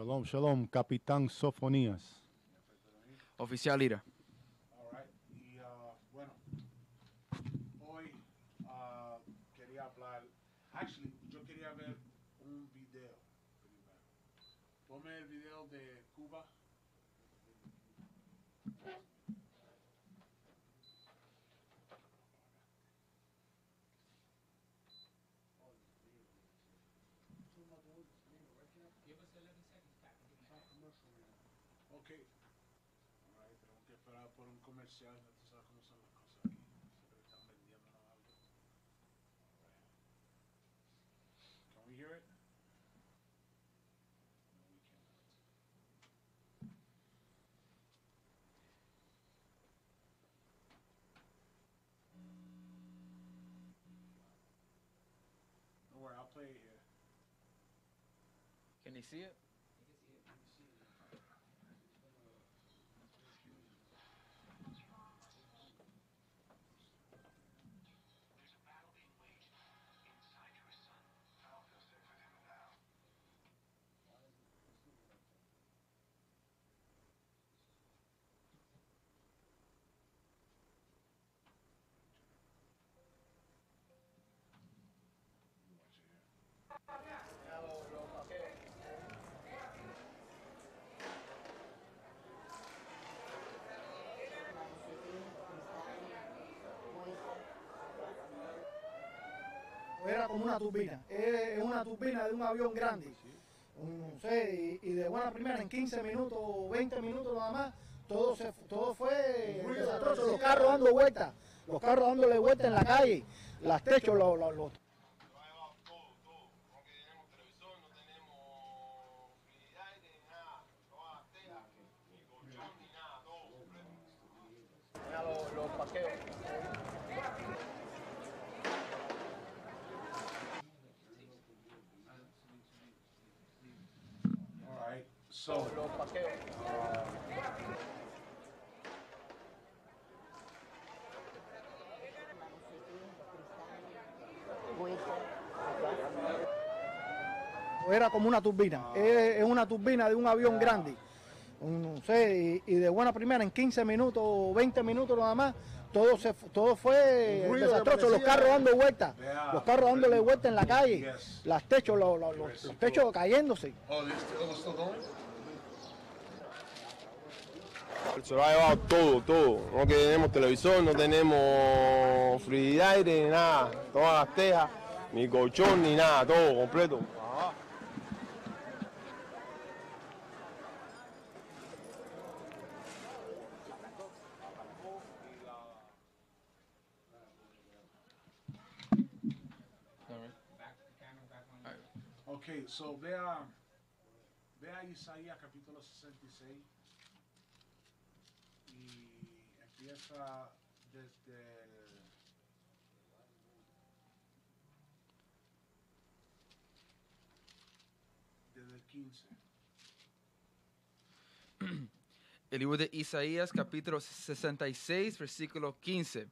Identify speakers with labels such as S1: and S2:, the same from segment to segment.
S1: Shalom, shalom, Capitán Sofonías.
S2: Oficial Ira. All right. Y uh, bueno,
S3: hoy uh, quería hablar, actually, por un comercial, sabes cómo son las cosas aquí. Siempre están vendiéndonos algo. Can we hear it? No, we cannot. Don't worry, I'll play it here.
S2: Can you see it?
S4: Era como una turbina, es una turbina de un avión grande. No sé, y, de buena primera en 15 minutos, o 20 minutos nada más, todo, se, todo fue desastroso, los carros dando vueltas,
S1: los carros dándole vueltas en la calle, las techos, los
S4: Era como una turbina, es una turbina de un avión grande, no sé, y de buena primera, en 15 minutos, 20 minutos nada más, todo se todo fue desastroso, los carros dando vuelta, los carros dándole vuelta en la calle, techos, los, techos cayéndose.
S3: Oh,
S1: se lo ha llevado todo, todo. No tenemos televisor, no tenemos aire, ni nada, todas las tejas, ni colchón, ni nada, todo completo.
S3: Okay, so vea, vea Isaías capítulo 66 empieza desde el... Desde el 15.
S2: El libro de Isaías capítulo 66 versículo 15.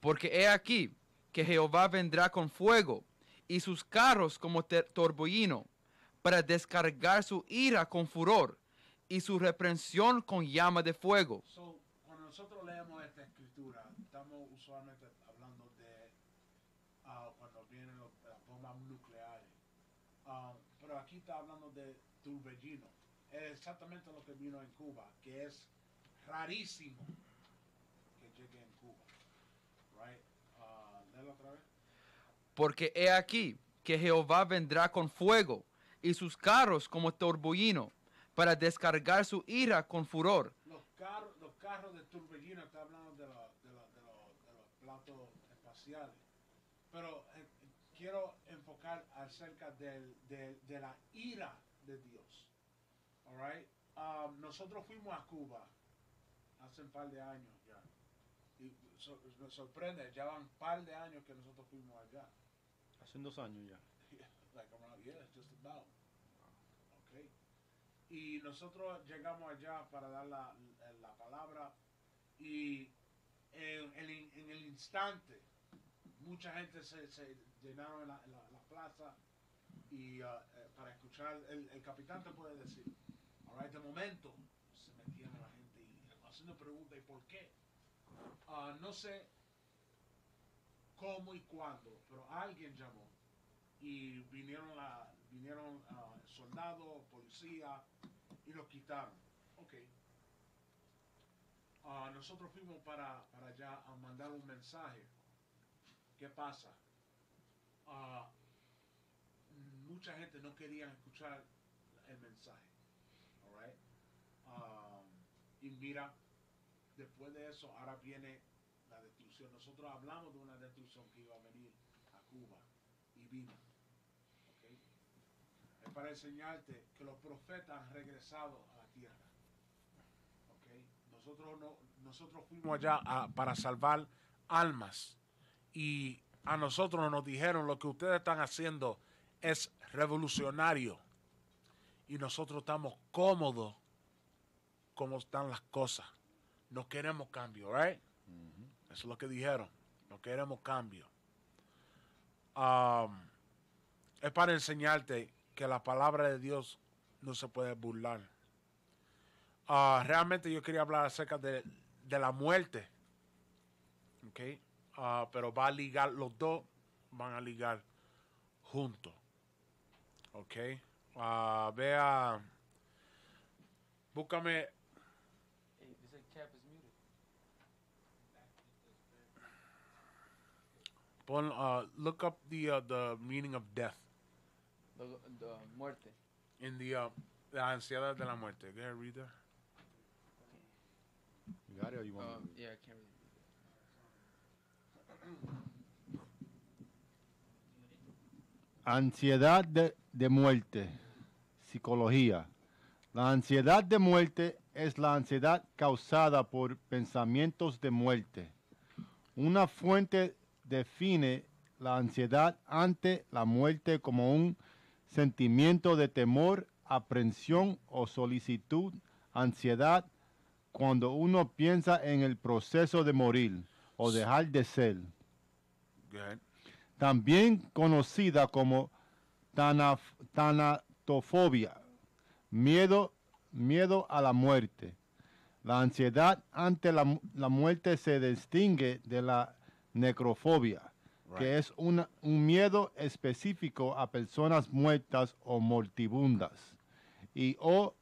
S2: Porque he aquí que Jehová vendrá con fuego y sus carros como torbellino para descargar su ira con furor y su reprensión con llama de fuego
S3: nosotros leemos esta escritura, estamos usualmente hablando de ah, cuando vienen las bombas nucleares. Ah, pero aquí está hablando de turbellino. Es exactamente lo que vino en Cuba, que es rarísimo que llegue en Cuba. Right? Ah,
S2: Porque he aquí que Jehová vendrá con fuego y sus carros como torbellino para descargar su ira con furor.
S3: Los, carros, de turbellino, está hablando de, la, de, la, de, los, de, los platos espaciales. Pero eh, quiero enfocar acerca del, del, de la ira de Dios. All um, nosotros fuimos a Cuba hace un par de años ya. Y me sorprende, ya van un par de años que nosotros fuimos allá.
S1: Hace dos años ya.
S3: like yeah, just y nosotros llegamos allá para dar la, palabra y en, el instante mucha gente se, llenaron en la, plaza y uh, eh, para escuchar el, capitán te puede decir ahora de momento se metieron la gente y haciendo preguntas y por qué ah, no sé cómo y cuándo pero alguien llamó y vinieron la, vinieron ah, soldados, policía y los quitaron. Ok. Ah, nosotros fuimos para, allá a mandar un mensaje. ¿Qué pasa? Ah, mucha gente no quería escuchar el mensaje. y mira, después de eso, ahora viene la destrucción. Nosotros hablamos de una destrucción que iba a venir a Cuba y vino para enseñarte que los profetas han regresado a la tierra. Nosotros, nosotros fuimos allá para salvar almas y a nosotros nos dijeron lo que ustedes están haciendo es revolucionario y nosotros estamos cómodos como están las cosas. No queremos cambio, right? Eso es lo que dijeron. No queremos cambio. Um, es para enseñarte que la palabra de Dios no se puede burlar. Ah, realmente yo quería hablar acerca de, la muerte. Ah, pero va a ligar, los dos van a ligar juntos. Ok. Uh, vea. Búscame. look up the, the meaning of death
S2: la muerte.
S3: en uh, la ansiedad de la muerte. Can
S1: oh, Yeah, Ansiedad de muerte. Psicología. La ansiedad de muerte es la ansiedad causada por pensamientos de muerte. Una fuente define la ansiedad ante la muerte como un sentimiento de temor, aprensión o solicitud, ansiedad, cuando uno piensa en el proceso de morir o dejar de ser. También conocida como tanatofobia, miedo, miedo a la muerte. La ansiedad ante la muerte se distingue de la necrofobia, que es un miedo específico a personas muertas o mortibundas. Y o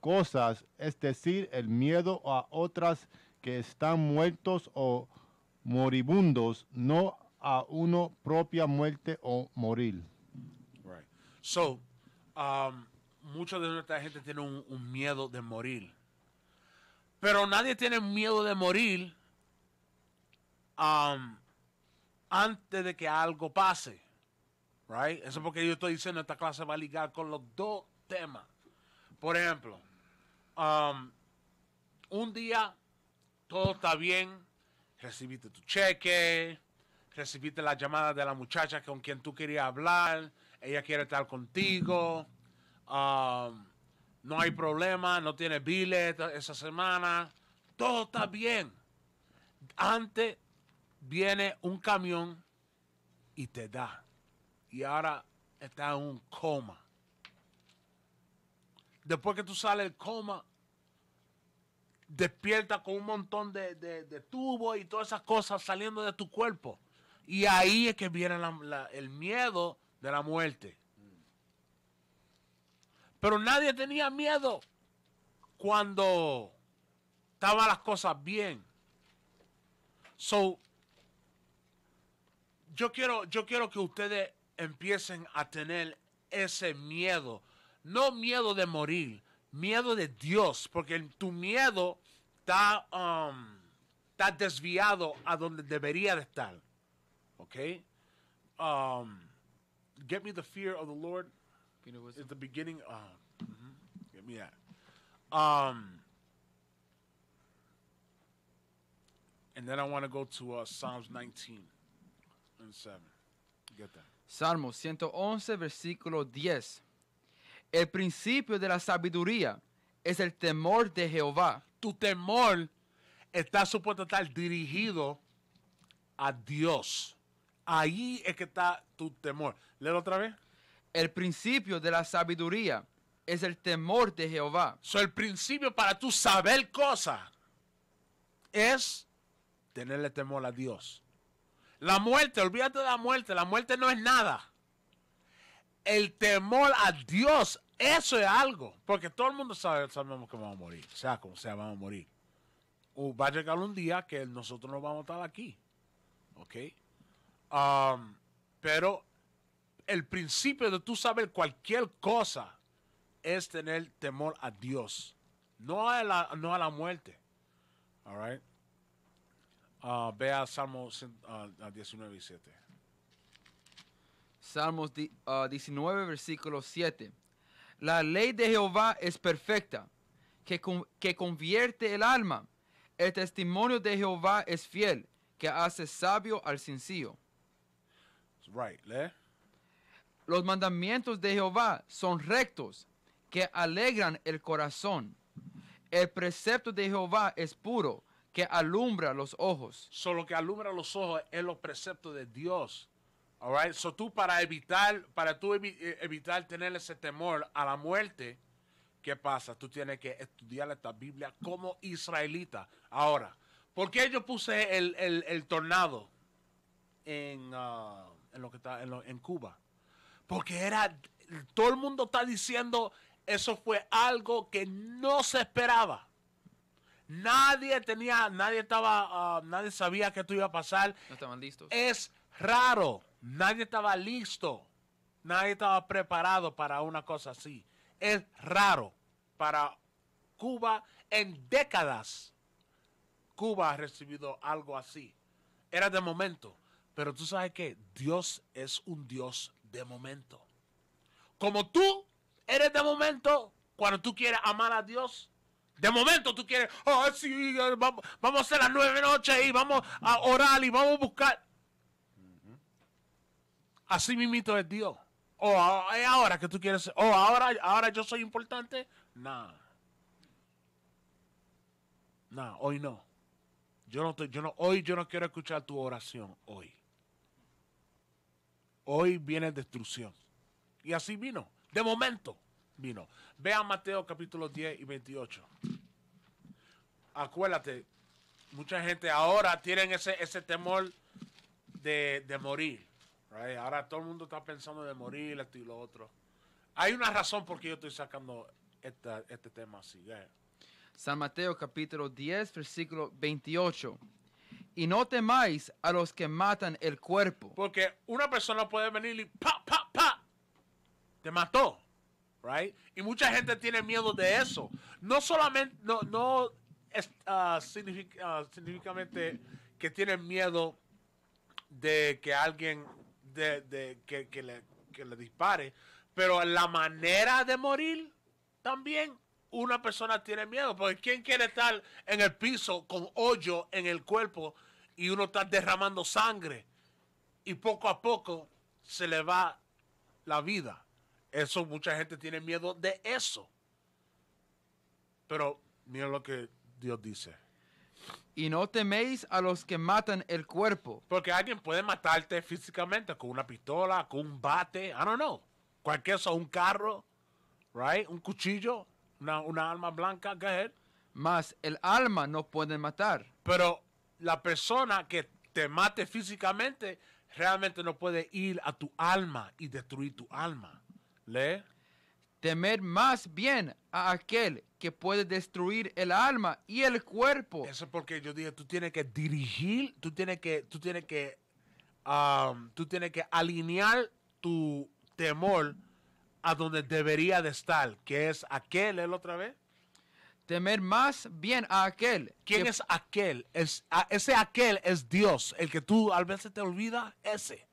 S1: cosas, es decir, el miedo a otras que están muertos o moribundos, no a uno propia muerte o morir.
S3: So, um, mucha de nuestra gente tiene un, miedo de morir. Pero nadie tiene miedo de morir. Um, antes de que algo pase. Right? Eso es porque yo estoy diciendo esta clase va a ligar con los dos temas. Por ejemplo, um, un día todo está bien, recibiste tu cheque, recibiste la llamada de la muchacha con quien tú querías hablar, ella quiere estar contigo, um, no hay problema, no tienes billete esa semana, todo está bien. Antes viene un camión y te da. Y ahora está en un coma. Después que tú sales del coma, despierta con un montón de, de, tubos y todas esas cosas saliendo de tu cuerpo. Y ahí es que viene el miedo de la muerte. Pero nadie tenía miedo cuando estaban las cosas bien. So, yo quiero, yo quiero que ustedes empiecen a tener ese miedo. No miedo de morir, miedo de Dios, porque tu miedo um, está, desviado a donde debería de estar. ¿Ok? Um, get me the fear of the Lord. It's the beginning. Uh, Get me that. Um, and then I want to go to uh, Psalms 19.
S2: Salmo 111, versículo 10. El principio de la sabiduría es el
S3: temor de Jehová. Tu temor está supuesto estar dirigido a Dios. Ahí es que está tu temor. Léelo otra vez.
S2: El principio de la sabiduría es el temor de Jehová. el principio
S3: para tú saber cosas es tenerle temor a Dios. La muerte, olvídate de la muerte, la muerte no es nada. El temor a Dios, eso es algo. Porque todo el mundo sabe, sabemos que vamos a morir, o sea como sea, vamos a morir. O uh, va a llegar un día que nosotros no vamos a estar aquí. ¿Ok? Um, pero el principio de tú saber cualquier cosa es tener temor a Dios, no a la, no a la muerte. All Ah, vea Salmos 19 ah, y 7. Salmos 19,
S2: ah, versículo 7. La ley de Jehová es perfecta, que, que convierte el alma. El testimonio de Jehová es fiel, que hace sabio al sencillo. Right, ¿le? Los mandamientos de Jehová son rectos, que alegran el corazón. El precepto de Jehová es puro, que alumbra los ojos.
S3: Solo que alumbra los ojos es los preceptos de Dios. All right? So tú para evitar, para tú eh, evitar tener ese temor a la muerte, ¿qué pasa? Tú tienes que estudiar esta Biblia como israelita. Ahora, ¿por qué yo puse el, tornado ah, en, lo que está, en Cuba? Porque era, todo el mundo está diciendo, eso fue algo que no se esperaba. Nadie tenía, nadie estaba, ah, nadie sabía que esto iba a pasar. No estaban listos. Es raro. Nadie estaba listo. Nadie estaba preparado para una cosa así. Es raro para Cuba en décadas. Cuba ha recibido algo así. Era de momento. Pero tú sabes que Dios es un Dios de momento. Como tú eres de momento, cuando tú quieres amar a Dios, de momento tú quieres, oh, sí, eh, vamos, a hacer las nueve noches y vamos a orar y vamos a buscar. Así mismito es Dios. O oh, es ahora que tú quieres, oh, ahora, ahora yo soy importante. Nah. Nah, hoy no. Yo no, estoy, yo no, hoy yo no quiero escuchar tu oración hoy. Hoy viene destrucción. Y así vino, de momento vino. a Mateo capítulo 10 y 28. Acuérdate, mucha gente ahora tienen ese, temor de, morir. Ahora todo el mundo está pensando de morir, esto y lo otro. Hay una razón por qué yo estoy sacando este tema así. Eh.
S2: San Mateo capítulo 10, versículo 28. Y no temáis a los que matan el cuerpo.
S3: Porque una persona puede venir y pa, pa, pa, te mató. Y mucha gente tiene miedo de eso. No solamente, no, no es, uh, que tienen miedo de que alguien de, que, le, que le dispare, pero la manera de morir también una persona tiene miedo, porque ¿quién quiere estar en el piso con hoyo en el cuerpo y uno está derramando sangre y poco a poco se le va la vida? Eso mucha gente tiene miedo de eso. Pero mira lo que Dios dice. Y no teméis a los que matan el cuerpo. Porque alguien puede matarte físicamente con una pistola, con un bate, I don't know. Cualquier cosa, un carro, right? Un cuchillo, una, alma blanca, Más, es. el alma no puede matar. Pero la persona que te mate físicamente realmente no puede ir a tu alma y destruir tu alma. Le temer más bien a aquel que puede destruir el alma y el cuerpo. Eso es porque yo dije, tú tienes que dirigir, tú tienes que, tú tienes que, um, tú tienes que alinear tu temor a donde debería de estar, que es aquel, él ¿eh? otra vez. Temer más bien a aquel. ¿Quién es aquel? ese aquel es Dios, el que tú a veces te olvidas ese.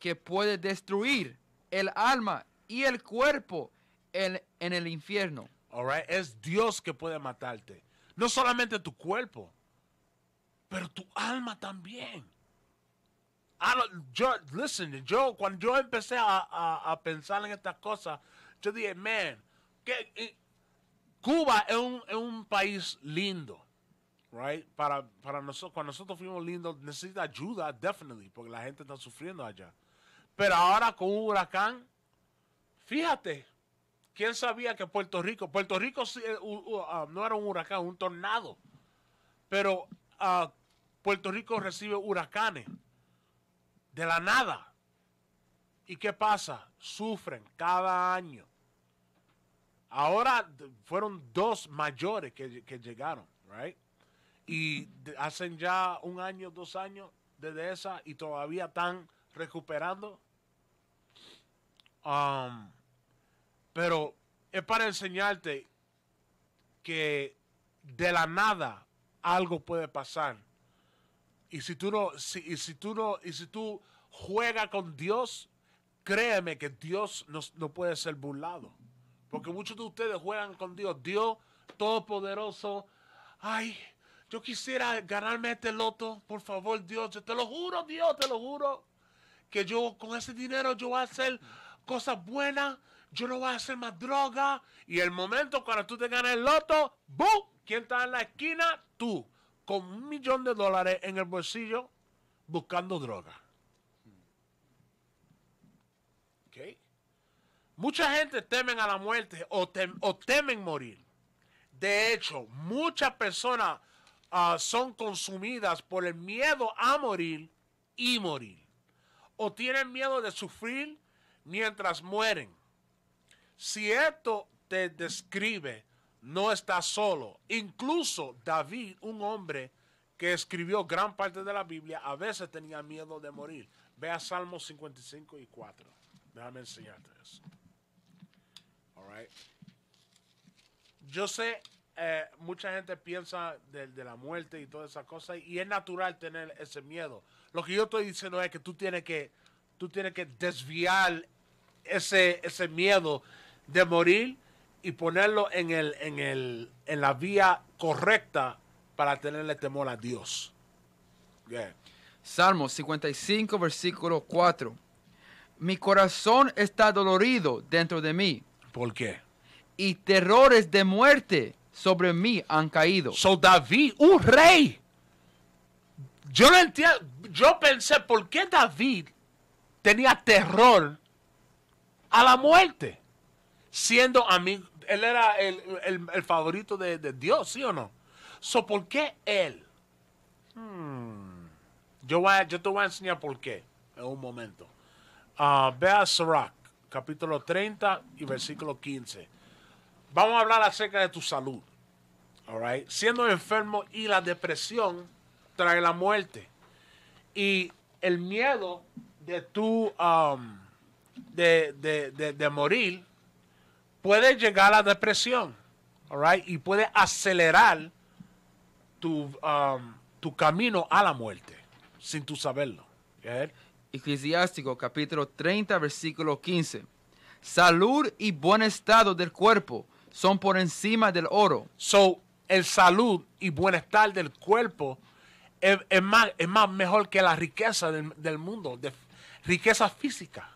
S3: Que puede destruir el alma y el cuerpo en, en el infierno. All Es Dios que puede matarte. No solamente tu cuerpo, pero tu alma también. Ah, yo, listen, yo cuando yo empecé a, a, a pensar en estas cosas, yo dije, man, que, eh, Cuba es un, un, país lindo, right? Para, para nosotros, cuando nosotros fuimos lindos, necesita ayuda, definitely, porque la gente está sufriendo allá. Pero ahora con un huracán, fíjate, ¿quién sabía que Puerto Rico, Puerto Rico eh, ah, no era un huracán, un tornado, pero ah, Puerto Rico recibe huracanes de la nada. ¿Y qué pasa? Sufren cada año. Ahora fueron dos mayores que, que llegaron, ¿right? Y hacen ya un año, dos años desde esa y todavía están recuperando. Um, pero es para enseñarte que de la nada algo puede pasar. Y si tú no, si, y si tú no, y si tú juegas con Dios, créeme que Dios no, no puede ser burlado. Porque muchos de ustedes juegan con Dios. Dios todopoderoso. Ay, yo quisiera ganarme este loto. Por favor, Dios. te lo juro, Dios, te lo juro que yo con ese dinero yo voy a hacer cosas buenas, yo no voy a hacer más droga. Y el momento cuando tú te ganas el loto, ¡boom! ¿Quién está en la esquina? Tú, con un millón de dólares en el bolsillo buscando droga. ¿Okay? Mucha gente teme a la muerte o, tem temen morir. De hecho, muchas personas ah, son consumidas por el miedo a morir y morir o tienen miedo de sufrir mientras mueren. Si esto te describe, no estás solo. Incluso David, un hombre que escribió gran parte de la Biblia, a veces tenía miedo de morir. Ve a Salmos 55 y 4. Déjame enseñarte eso. All Yo sé, eh, mucha gente piensa de, de la muerte y todas esas cosas, y es natural tener ese miedo. Lo que yo estoy diciendo es que tú tienes que, tú tienes que desviar ese, ese miedo de morir y ponerlo en, la vía correcta para tenerle temor a Dios.
S2: Salmo 55, versículo 4. Mi corazón está dolorido dentro de mí. ¿Por qué? Y terrores de muerte
S3: sobre mí han caído. So David, un rey, yo entiendo. Yo pensé, ¿por qué David tenía terror a la muerte? Siendo amigo. Él era el, favorito de, Dios, ¿sí o no? So, ¿por qué él? Hmm. Yo, voy yo te voy a enseñar por qué en un momento. Uh, ve a capítulo 30 y versículo 15. Vamos a hablar acerca de tu salud. All Siendo enfermo y la depresión trae la muerte. Y el miedo de tu um, de, de, morir puede llegar a la depresión, Y puede acelerar um, tu, camino a la muerte
S2: sin tú saberlo. Eclesiástico capítulo 30, versículo 15. Salud y buen estado del cuerpo son por encima del oro.
S3: So, el salud y buen estado del cuerpo es, más, es más mejor que la riqueza del, mundo, de riqueza física.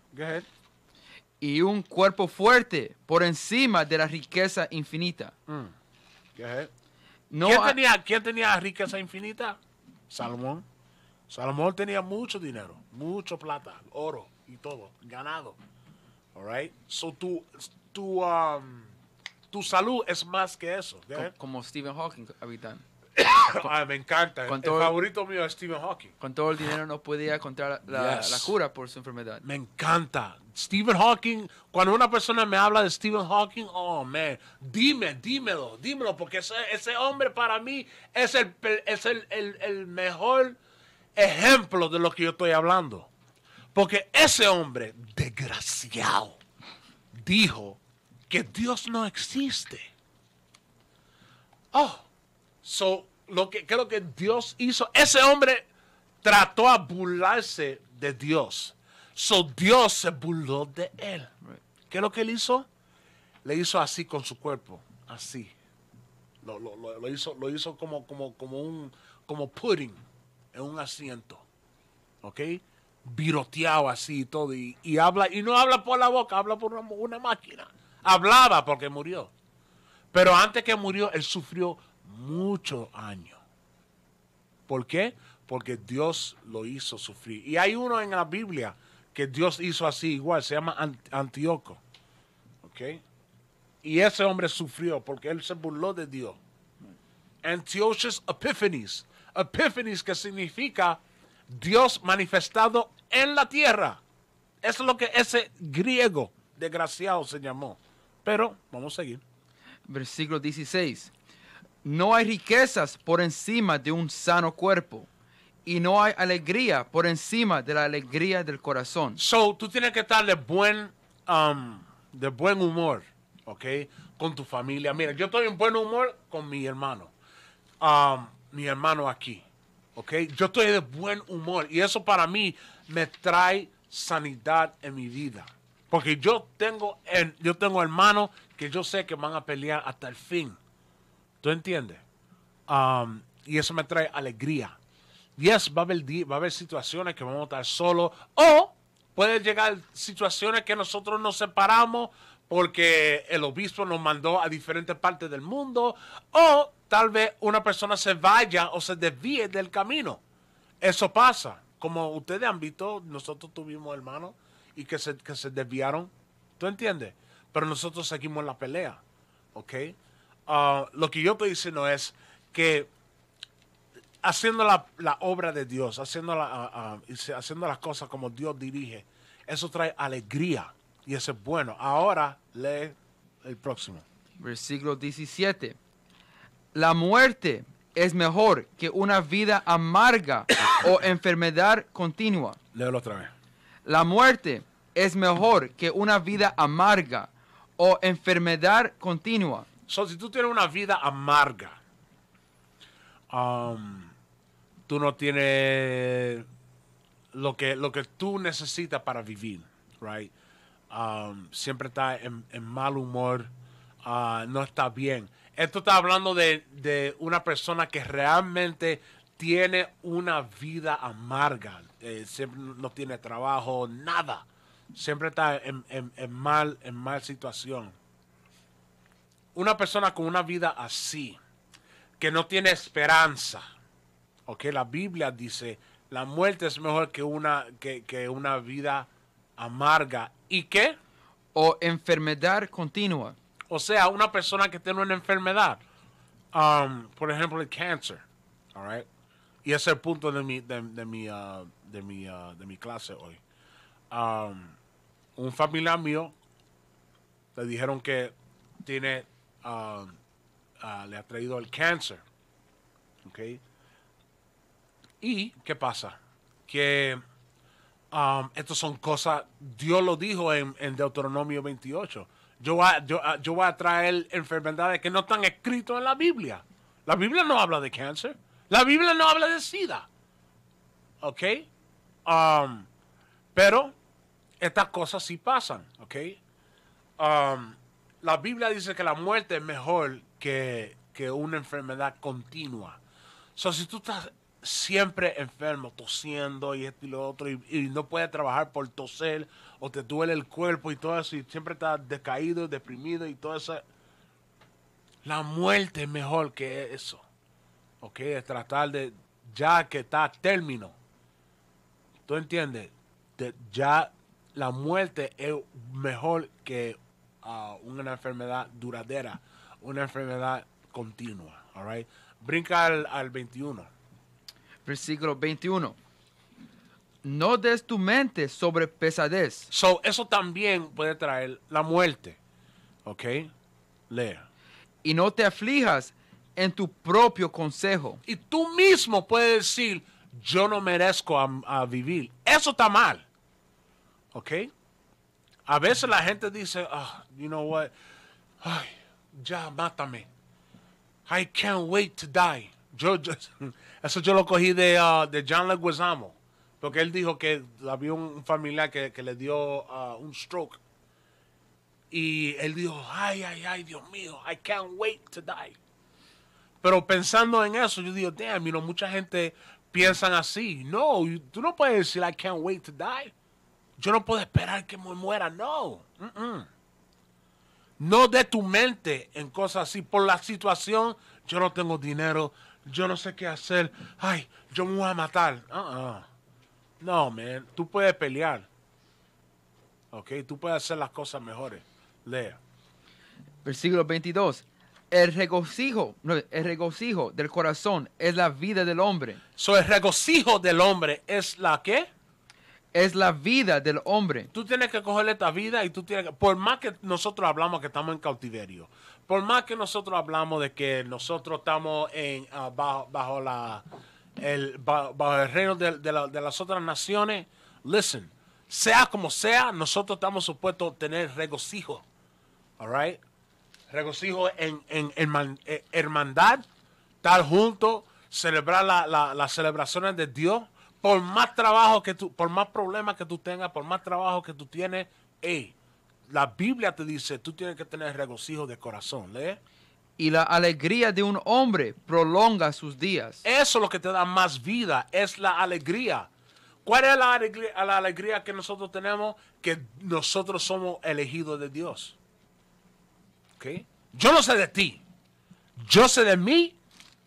S2: Y un cuerpo fuerte por encima de la riqueza infinita. Mm.
S3: ¿Quién, tenía, tenía riqueza infinita? Salomón. Salomón tenía mucho dinero, mucho plata, oro y todo, ganado. All right? So tu, tu, um, tu salud es más que eso. como Stephen Hawking, habitante. Ah, me encanta. el favorito mío es Stephen Hawking. Con todo el dinero no podía encontrar la,
S2: cura por su enfermedad.
S3: Me encanta. Stephen Hawking, cuando una persona me habla de Stephen Hawking, oh man, dime, dímelo, dímelo, porque ese, hombre para mí es, el, es el mejor ejemplo de lo que yo estoy hablando. Porque ese hombre, desgraciado, dijo que Dios no existe. Oh, so lo que lo que Dios hizo, ese hombre trató a burlarse de Dios. So Dios se burló de él. ¿Qué es lo que él hizo? Le hizo así con su cuerpo, así. Lo, lo, hizo, lo hizo como, como, como un como pudding en un asiento. ¿Ok? Viroteado así y todo. Y, habla, y no habla por la boca, habla por una máquina. Hablaba porque murió. Pero antes que murió, él sufrió muchos años. ¿Por qué? Porque Dios lo hizo sufrir. Y hay uno en la Biblia que Dios hizo así igual, se llama Antíoco. ¿Ok? Y ese hombre sufrió porque él se burló de Dios. Antiochus Epiphanes. Epiphanes que significa Dios manifestado en la tierra. es lo que ese griego desgraciado se llamó. Pero vamos a seguir. Versículo 16.
S2: No hay riquezas por encima de un sano cuerpo. Y no hay
S3: alegría por encima de la alegría del corazón. So, tú tienes que estar de buen, um, de buen humor, ¿ok? Con tu familia. Mira, yo estoy en buen humor con mi hermano. Um, mi hermano aquí, ¿ok? Yo estoy de buen humor. Y eso para mí me trae sanidad en mi vida. Porque yo tengo, yo tengo hermanos que yo sé que van a pelear hasta el fin. ¿Tú entiendes? Um, y eso me trae alegría. Yes, va a, haber, va a haber situaciones que vamos a estar solos o puede llegar situaciones que nosotros nos separamos porque el obispo nos mandó a diferentes partes del mundo o tal vez una persona se vaya o se desvíe del camino. Eso pasa. Como ustedes han visto, nosotros tuvimos hermanos y que se, que se desviaron. ¿Tú entiendes? Pero nosotros seguimos la pelea. ¿Ok? Ah, lo que yo estoy diciendo es que haciendo la, obra de Dios, haciendo, ah, ah, haciendo las cosas como Dios dirige, eso trae alegría y eso es bueno. Ahora lee el próximo. Versículo 17.
S2: La muerte es mejor que una vida amarga o enfermedad continua. Léelo otra vez. La muerte es mejor que una vida amarga o enfermedad continua.
S3: So, si tú tienes una vida amarga, um, tú no tienes lo que, lo que tú necesitas para vivir, right? Um, siempre está en, mal humor, ah, no está bien. Esto está hablando de, una persona que realmente tiene una vida amarga, eh, siempre no tiene trabajo, nada. Siempre está en mal, en mal situación una persona con una vida así, que no tiene esperanza, ok, la Biblia dice, la muerte es mejor que una, que, una vida amarga. ¿Y qué? O enfermedad continua. O sea, una persona que tiene una enfermedad, um, por ejemplo, el cáncer, Y ese es el punto de mi, de, de mi, uh, uh, de, mi clase hoy. Um, un familiar mío le dijeron que tiene Um, ah, le ha traído el cáncer. ok ¿Y qué pasa? Que um, estas son cosas, Dios lo dijo en, Deuteronomio 28. Yo, ah, yo, voy a traer enfermedades que no están escritas en la Biblia. La Biblia no habla de cáncer. La Biblia no habla de sida. ¿Ok? Um, pero estas cosas sí pasan. ¿Ok? la Biblia dice que la muerte es mejor que, una enfermedad continua. O sea, si tú estás siempre enfermo, tosiendo y esto y lo otro, y, no puedes trabajar por toser, o te duele el cuerpo y todo eso, y siempre estás decaído, deprimido y todo eso. La muerte es mejor que eso. ¿Ok? Es tratar de, ya que está término. ¿Tú entiendes? ya la muerte es mejor que una enfermedad duradera, una enfermedad continua. All Brinca al, al 21. Versículo 21.
S2: No des tu mente sobre pesadez. So, eso también puede
S3: traer la muerte. ¿Ok? Lea. Y no te aflijas en tu propio consejo. Y tú mismo puedes decir, yo no merezco a, vivir. Eso está mal. ¿Ok? A veces la gente dice, oh, you know what, ay, ya mátame. I can't wait to die. eso yo lo cogí de, ah, de John Leguizamo, porque él dijo que había un familiar que, le dio ah, un stroke. Y él dijo, ay, ay, ay, Dios mío, I can't wait to die. Pero pensando en eso, yo digo, damn, you mucha gente piensan así. No, tú no puedes decir, I can't wait to die. Yo no puedo esperar que me muera, no. No de tu mente en cosas así. Por la situación, yo no tengo dinero, yo no sé qué hacer. Ay, yo me voy a matar. Uh-uh. No, man, tú puedes pelear. Ok, tú puedes hacer las cosas mejores.
S2: Lea. Versículo 22. El regocijo, el regocijo del corazón es la vida del hombre. So, el regocijo del hombre es la que? es la vida del hombre.
S3: Tú tienes que coger esta vida y tú tienes que, por más que nosotros hablamos que estamos en cautiverio, por más que nosotros hablamos de que nosotros estamos en, ah, bajo, bajo, la, el, bajo, reino de, las otras naciones, listen, sea como sea, nosotros estamos supuestos a tener regocijo, all right? Regocijo en, en, eh, hermandad, estar juntos, celebrar la, las celebraciones de Dios por más trabajo que tú, por más problemas que tú tengas, por más trabajo que tú tienes, la Biblia te dice, tú tienes que tener regocijo de corazón, ¿le? ¿eh? Y la alegría de un hombre prolonga sus días. Eso es lo que te da más vida, es la alegría. ¿Cuál es la alegría, la alegría que nosotros tenemos? Que nosotros somos elegidos de Dios. Yo no sé de ti. Yo sé de mí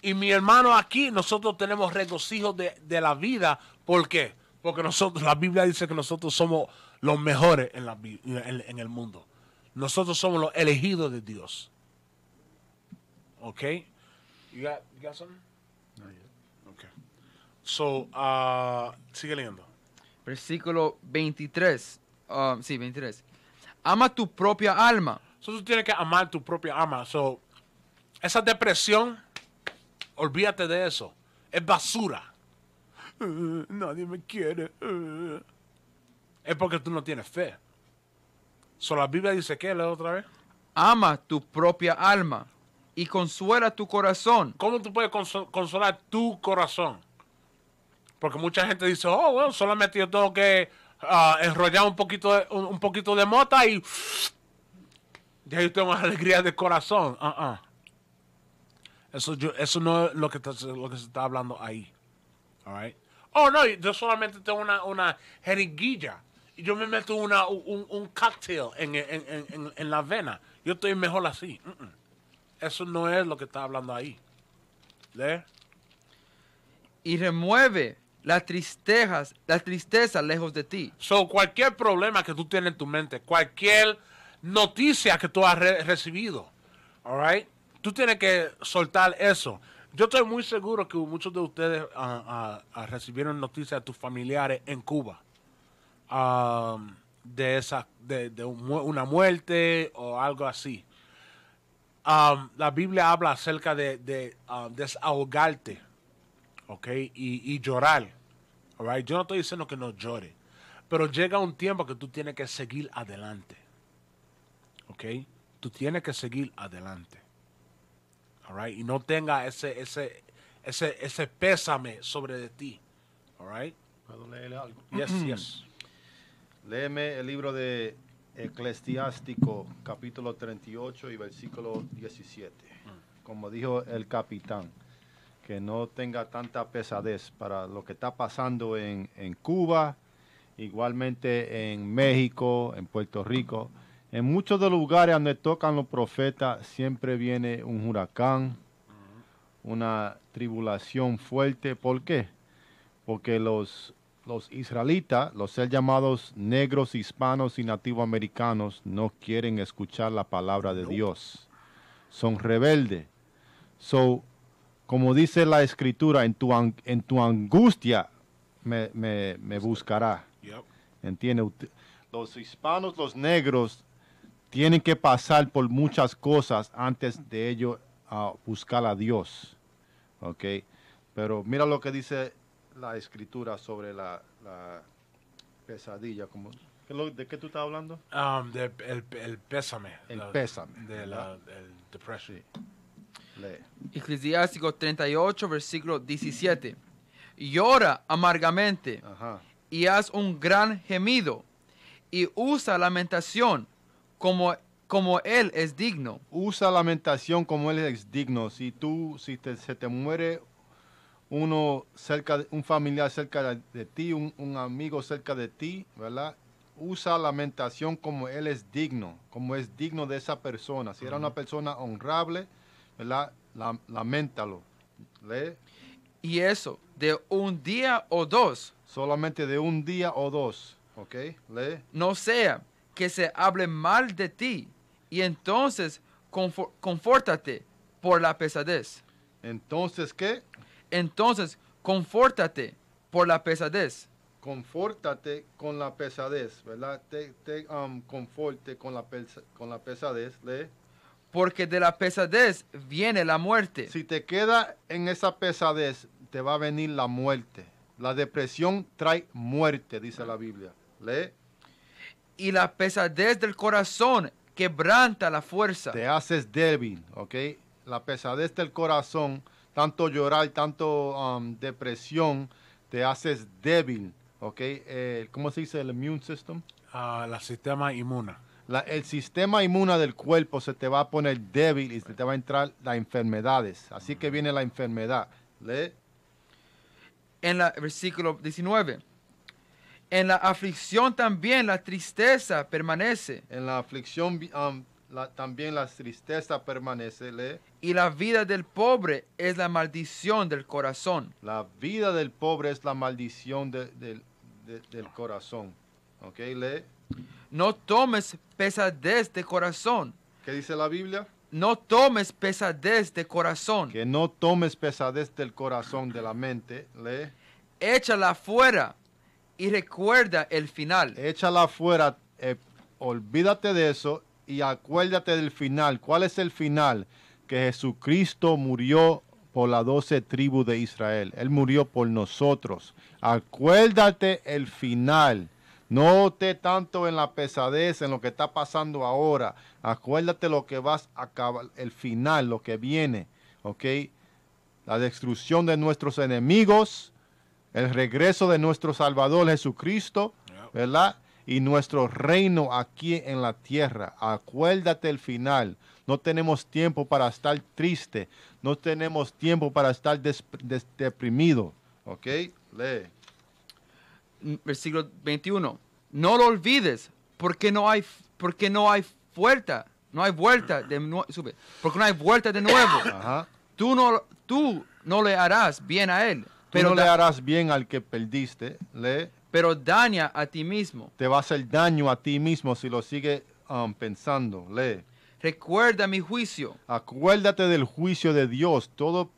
S3: y mi hermano aquí, nosotros tenemos regocijo de, la vida. ¿Por qué? Porque nosotros, la Biblia dice que nosotros somos los mejores en, en, el mundo. Nosotros somos los elegidos de Dios. ¿Ok? You got, you something? No, yet. Okay. So, uh,
S2: sigue leyendo. Versículo 23. Um, sí, 23.
S3: Ama tu propia alma. Entonces tiene que amar tu propia alma. So, esa depresión Olvídate de eso. Es basura. Eh, nadie me quiere. Eh. Es porque tú no tienes fe. Solo la Biblia dice que la otra vez. Ama tu propia alma y consuela tu corazón. ¿Cómo tú puedes consolar tu corazón? Porque mucha gente dice, oh, bueno, solamente yo tengo que ah, enrollar un poquito, de, un, poquito de mota y ya yo tengo alegría de corazón. Ah. Eso, no es lo que, lo que se está hablando ahí. All Oh, no, yo solamente tengo una, jeringuilla. Y yo me meto una, un, un cocktail en, la vena. Yo estoy mejor así. Eso no es lo que está hablando ahí. ¿Le? Y remueve las
S2: tristezas,
S3: las tristezas lejos de ti. So, cualquier problema que tú tienes en tu mente, cualquier noticia que tú has recibido, alright tú tienes que soltar eso. Yo estoy muy seguro que muchos de ustedes ah, ah, ah, recibieron noticias de tus familiares en Cuba de esa de, una muerte o algo así. la Biblia habla acerca de, desahogarte, ¿ok? Y, llorar. Yo no estoy diciendo que no llore, pero llega un tiempo que tú tienes que seguir adelante, ¿ok? Tú tienes que seguir adelante. Y no tenga ese, ese, ese, ese pésame sobre de ti, ¿Puedo
S1: leerle algo? Yes, mm-hmm. yes. Léeme el libro de Eclesiástico, capítulo 38 y versículo 17. Mm. Como dijo el capitán, que no tenga tanta pesadez para lo que está pasando en, en Cuba, igualmente en México, en Puerto Rico en muchos de los lugares donde tocan los profetas siempre viene un huracán, una tribulación fuerte. ¿Por qué? Porque los, los israelitas, los ser llamados negros, hispanos y americanos no quieren escuchar la palabra de Dios. Son rebeldes. So, como dice la escritura, en tu, en tu angustia me, buscará. ¿Entiende? Los hispanos, los negros, tienen que pasar por muchas cosas antes de ellos ah, buscar a Dios. ¿Ok? Pero mira lo que dice la escritura sobre la, pesadilla. Como, ¿De qué tú estás hablando? Um,
S3: el, pésame.
S2: El
S1: pésame. De la, el depresión.
S2: Eclesiástico 38, versículo 17. Llora amargamente y haz un gran gemido y usa lamentación
S1: como, como Él es digno. Usa lamentación como Él es digno. Si tú, si se te muere uno cerca, un familiar cerca de ti, un, amigo cerca de ti, ¿verdad? usa lamentación como él es digno, como es digno de esa persona. Si era una persona honrable, ¿verdad? lamentalo. ¿Lee? Y eso, de un día o dos.
S2: Solamente de un día o dos. ¿Ok? le No sea que se hable mal de ti, y entonces confórtate por la pesadez.
S1: Entonces, ¿qué? Entonces, confórtate por la pesadez. Confórtate con la pesadez, ¿verdad? Te, um, conforte con la, con la pesadez, lee. Porque de la pesadez viene la muerte. Si te queda en esa pesadez, te va a venir la muerte. La depresión trae muerte, dice la Biblia. Lee y la pesadez del corazón quebranta la fuerza. Te haces débil, ¿ok? La pesadez del corazón, tanto llorar, tanto um, depresión, te haces débil, ¿ok? ¿Cómo se dice el immune system? Uh, la sistema inmune. el sistema inmune del cuerpo se te va a poner débil y se te va a entrar las enfermedades. Así que viene la enfermedad. Lee. En el versículo 19
S2: en la aflicción también la tristeza permanece. En la
S1: aflicción también la tristeza permanece. Y la vida del pobre es la maldición del corazón. La vida del pobre es la maldición
S2: del corazón. ¿Ok? ¿le? No tomes
S1: pesadez de corazón. ¿Qué dice la Biblia? No tomes pesadez de corazón. Que no tomes pesadez del corazón, de la mente. lee. Échala fuera y recuerda el final. Échala afuera, eh, olvídate de eso y acuérdate del final. ¿Cuál es el final? Que Jesucristo murió por las doce tribus de Israel. Él murió por nosotros. Acuérdate el final. No te tanto en la pesadez, en lo que está pasando ahora. Acuérdate lo que vas a acabar, el final, lo que viene. ¿Ok? La destrucción de nuestros enemigos el regreso de nuestro Salvador Jesucristo, ¿verdad? Y nuestro reino aquí en la tierra. Acuérdate el final. No tenemos tiempo para estar triste. No tenemos tiempo para estar deprimido. ¿Ok? Lee.
S2: Mm, versículo 21. No lo olvides, porque no hay, porque no hay vuelta. No hay vuelta de nuevo. Porque no hay vuelta de nuevo. Tú, no, tú no le harás bien a él
S1: pero no le harás bien al que perdiste, le pero daña a ti mismo. Te va a hacer daño a ti mismo si lo sigues um, pensando, lee. Recuerda mi juicio. Acuérdate del juicio de Dios. Todo,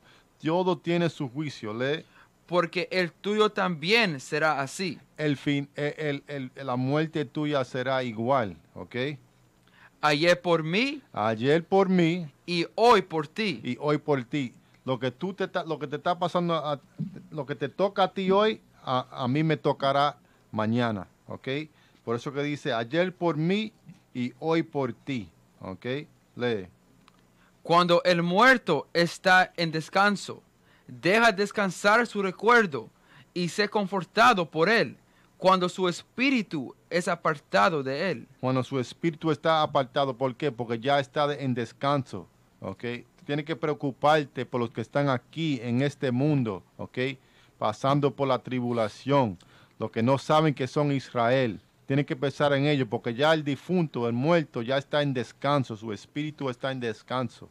S1: todo tiene su juicio, lee. Porque el tuyo también será así. El fin, e, la muerte tuya será igual, ¿ok? Ayer por mí. Ayer por mí. Y hoy por ti. Y hoy por ti lo que tú te lo que te está pasando, lo que te toca a ti hoy, a, a, mí me tocará mañana, ¿ok? Por eso que dice, ayer por mí y hoy por ti, ¿ok? Lee. Cuando el muerto está
S2: en descanso, deja descansar su recuerdo y sé confortado
S1: por él cuando su espíritu es apartado de él. Cuando su espíritu está apartado, ¿por qué? Porque ya está en descanso, ¿ok? Tienes que preocuparte por los que están aquí en este mundo, ¿ok? Pasando por la tribulación, los que no saben que son Israel. Tienes que pensar en ellos porque ya el difunto, el muerto, ya está en descanso, su espíritu está en descanso.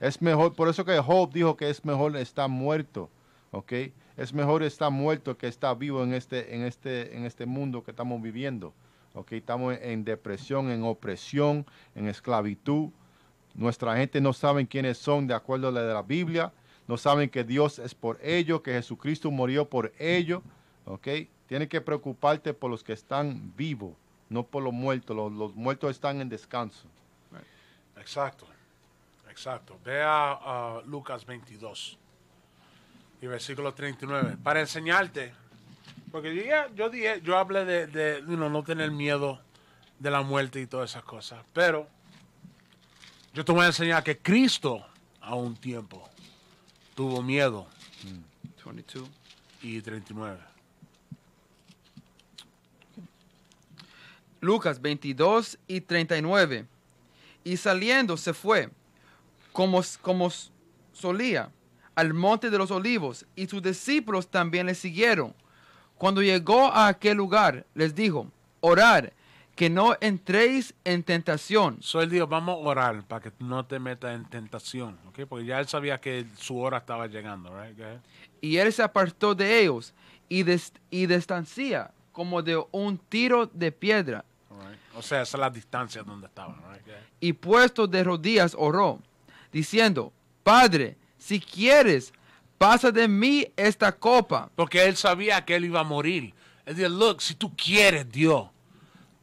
S1: Es mejor, por eso que Job dijo que es mejor estar muerto, ¿ok? Es mejor estar muerto que estar vivo en este, en este, en este mundo que estamos viviendo, ¿ok? Estamos en depresión, en opresión, en esclavitud, nuestra gente no sabe quiénes son de acuerdo a la de la Biblia, no saben que Dios es por ellos, que Jesucristo murió por ellos, ¿ok? Tienes que preocuparte por los que están vivos, no por los muertos. Los, muertos están en descanso. Exacto,
S3: exacto. Vea a ah, Lucas 22 y versículo 39. Para enseñarte, porque yo, yo hablé de, no tener miedo de la muerte y todas esas cosas, pero yo te voy a enseñar que Cristo a un tiempo tuvo miedo. 22. Y 39.
S2: Lucas 22 y 39. Y saliendo se fue, como, como solía, al monte de los olivos, y sus discípulos también le siguieron. Cuando llegó
S3: a aquel lugar, les dijo, orar que no entréis en tentación. Soy Dios, vamos a orar para que no te metas en tentación, Porque ya él sabía que su hora estaba llegando,
S2: Y él se apartó de ellos y, y distancia como de un tiro de piedra. O sea, esa es la distancia donde estaban, Y puesto de rodillas oró, diciendo, Padre, si quieres, pasa de mí esta copa.
S3: Porque él sabía que él iba a morir. Él dijo, look, si tú quieres, Dios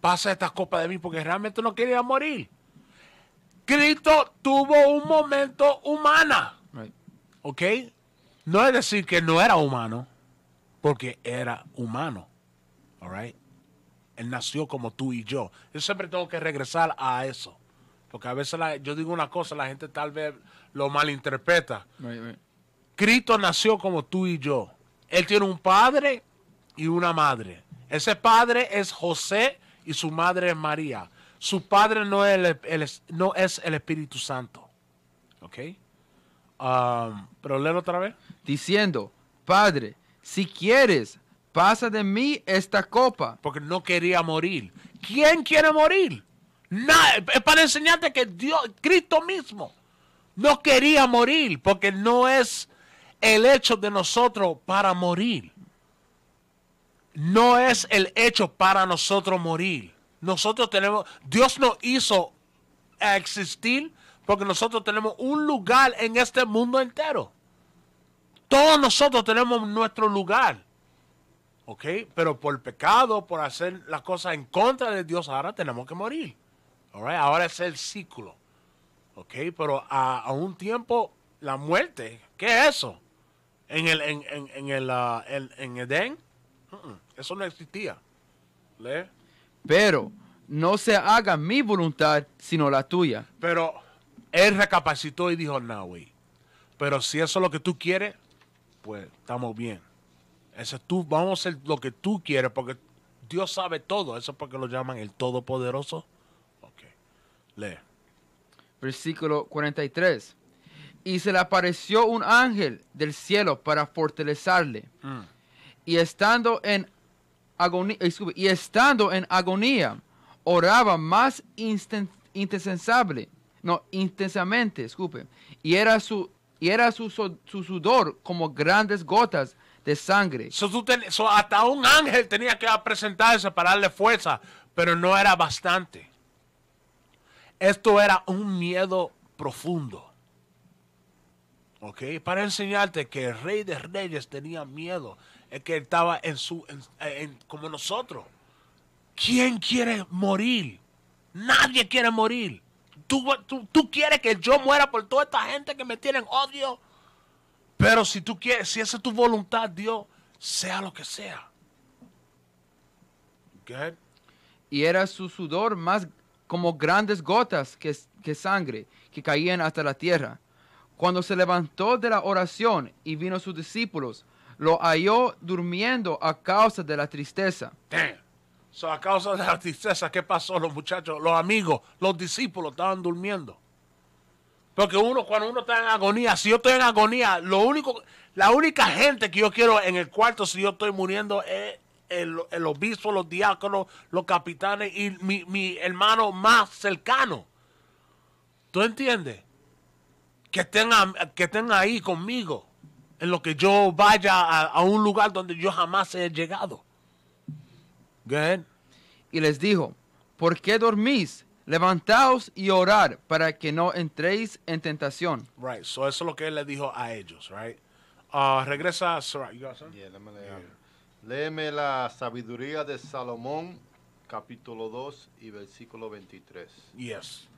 S3: pasa esta copa de mí porque realmente no quería morir. Cristo tuvo un momento humana. ¿Ok? No es decir que no era humano, porque era humano. All Él nació como tú y yo. Yo siempre tengo que regresar a eso. Porque a veces yo digo una cosa, la gente tal vez lo malinterpreta. Cristo nació como tú y yo. Él tiene un padre y una madre. Ese padre es José y su madre es María. Su padre no es el, no es el Espíritu Santo. ¿Ok? Um,
S2: pero léelo otra vez. Diciendo, Padre, si quieres, pasa de mí
S3: esta copa. Porque no quería morir. ¿Quién quiere morir? es para enseñarte que Dios, Cristo mismo, no quería morir, porque no es el hecho de nosotros para morir no es el hecho para nosotros morir. Nosotros tenemos, Dios nos hizo existir porque nosotros tenemos un lugar en este mundo entero. Todos nosotros tenemos nuestro lugar. ¿Ok? Pero por pecado, por hacer las cosas en contra de Dios, ahora tenemos que morir. Right? Ahora es el ciclo. ¿Ok? Pero a, un tiempo, la muerte, ¿qué es eso? En el, en, en, en el, ah, Edén. Uh-uh. Eso no existía. ¿Le?
S2: Pero no se haga mi voluntad,
S3: sino la tuya. Pero él recapacitó y dijo, no, Pero si eso es lo que tú quieres, pues estamos bien. Eso es tú, vamos a hacer lo que tú quieres, porque Dios sabe todo. Eso es porque lo llaman el Todopoderoso. Ok.
S2: Lee. Versículo 43. Y se le apareció un ángel del cielo para fortalecerle. Mm. Y estando en eh, y estando en agonía, oraba más no, intensamente, y era su y era su,
S3: sudor como grandes gotas de sangre. hasta un ángel tenía que presentarse para darle fuerza, pero no era bastante. Esto era un miedo profundo. Para enseñarte que el rey de reyes tenía miedo es que estaba en su, como nosotros. ¿Quién quiere morir? Nadie quiere morir. ¿Tú, tú, quieres que yo muera por toda esta gente que me tienen odio. Pero si tú quieres, si esa es tu voluntad, Dios, sea lo que sea. Y era su sudor más como grandes
S2: gotas que, sangre que caían hasta la tierra. Cuando se levantó de la oración y vino sus discípulos, lo halló durmiendo a causa de la tristeza.
S3: a causa de la tristeza, ¿qué pasó? Los muchachos, los amigos, los discípulos estaban durmiendo. Porque uno, cuando uno está en agonía, si yo estoy en agonía, lo único, la única gente que yo quiero en el cuarto si yo estoy muriendo es el, obispo, los diáconos, los capitanes y mi, hermano más cercano. ¿Tú entiendes? Que que estén ahí conmigo en lo que yo vaya a, un lugar donde yo jamás he llegado. Good. Y les dijo, ¿por qué dormís? Levantaos
S2: y orar para que no entréis en tentación.
S3: Right, so eso es lo que él le dijo a
S1: ellos, right?
S3: Uh, regresa, Sarah,
S1: la sabiduría de Salomón, capítulo 2 y versículo 23. Yes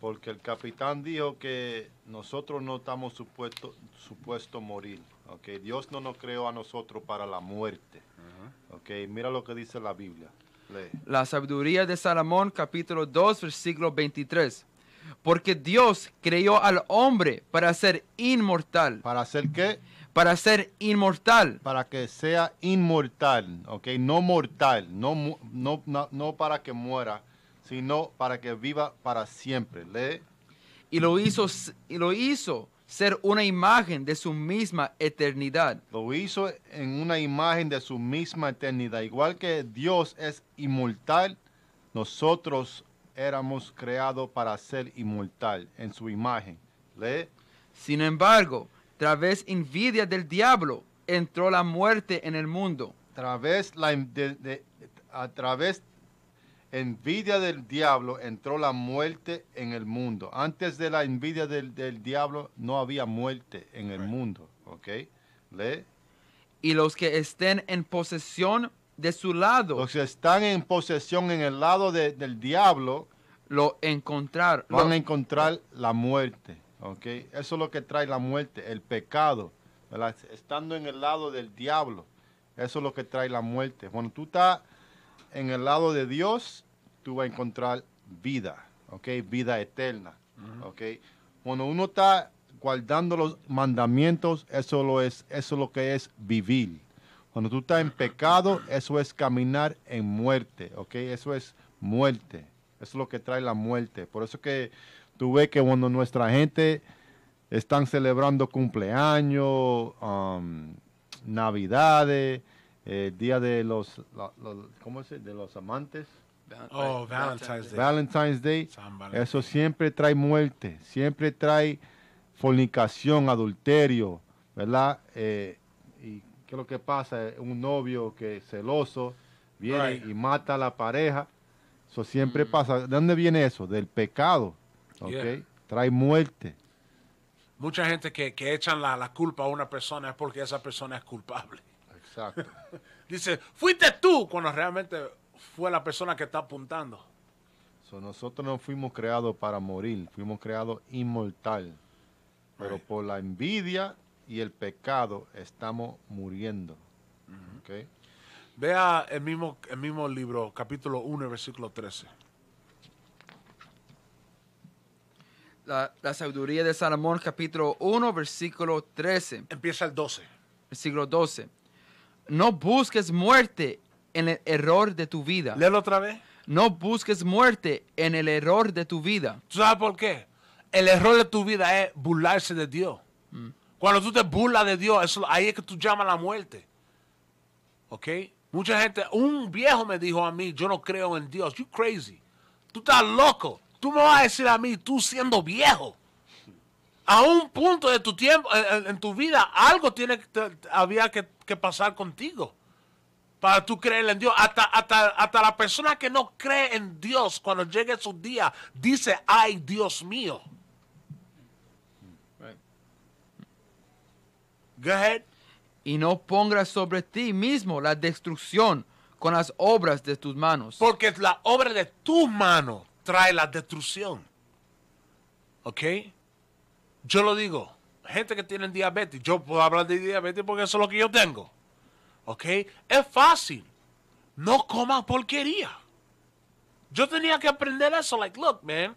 S1: porque el capitán dijo que nosotros no estamos supuestos supuesto morir. Okay? Dios no nos creó a nosotros para la muerte. Mira lo que dice la Biblia.
S2: La sabiduría de Salomón, capítulo 2, versículo 23. Porque Dios creó al hombre para ser inmortal. ¿Para
S1: ser qué? Para ser inmortal. Para que sea inmortal, No mortal, no, no para que muera, sino para que viva para siempre. Lee. Y lo hizo, y lo hizo ser una imagen de su misma eternidad. Lo hizo en una imagen de su misma eternidad. Igual que Dios es inmortal, nosotros éramos creados para ser inmortal en su imagen. Lee. Sin embargo, través envidia del diablo entró la muerte en el mundo. Través la, a través envidia del diablo entró la muerte en el mundo. Antes de la envidia del, diablo no había muerte en el mundo. ¿Ok? Lee. Y los que estén en posesión de su lado. Los que están en posesión en el lado del diablo. Lo encontrar. Van a encontrar la muerte. ¿Ok? Eso es lo que trae la muerte, el pecado. Estando en el lado del diablo. Eso es lo que trae la muerte. Cuando tú estás en el lado de Dios, tú vas a encontrar vida, ¿ok? Vida eterna, ¿ok? Cuando uno está guardando los mandamientos, eso es, eso lo que es vivir. Cuando tú estás en pecado, eso es caminar en muerte, ¿ok? Eso es muerte. Eso es lo que trae la muerte. Por eso que tú ves que cuando nuestra gente están celebrando cumpleaños, um, navidades, el eh, Día de los, De los amantes. Oh, Valentine's Day. Day. Eso siempre trae muerte, siempre trae fornicación, adulterio, ¿verdad? Eh, y qué es lo que pasa, un novio que es celoso viene y mata a la pareja. Eso siempre mm. pasa. ¿De dónde viene eso? Del pecado. Trae muerte.
S3: Mucha gente que, que echan la, la culpa a una persona es porque esa persona es culpable.
S1: Exacto.
S3: Dice, fuiste tú cuando realmente fue la persona que está apuntando.
S1: nosotros no fuimos creados para morir, fuimos creados inmortal. Pero por la envidia y el pecado estamos muriendo. Vea el
S3: mismo, el mismo libro, capítulo 1, versículo 13. La,
S2: la, sabiduría de Salomón, capítulo 1, versículo 13. Empieza el 12. Versículo 12. No busques muerte en el error de tu vida. Léelo otra vez. No busques muerte en el error de tu vida.
S3: ¿Tú sabes por qué? El error de tu vida es burlarse de Dios. Mm. Cuando tú te burlas de Dios, ahí es que tú llamas la muerte. ¿Ok? Mucha gente, un viejo me dijo a mí, yo no creo en Dios. You crazy. Tú estás loco. Tú me vas a decir a mí, tú siendo viejo, a un punto de tu tiempo, en, tu vida, algo tiene había que que pasar contigo para tú creer en Dios. Hasta, hasta, la persona que no cree en Dios, cuando llegue su día, dice, ay Dios mío.
S2: Go ahead. Y no pongas sobre ti mismo la destrucción
S3: con las obras de tus manos. Porque la obra de tu mano trae la destrucción. ¿Ok? Yo lo digo gente que tiene diabetes. Yo puedo hablar de diabetes porque eso es lo que yo tengo. ¿Ok? Es fácil. No coma porquería. Yo tenía que aprender eso. Like, look, man.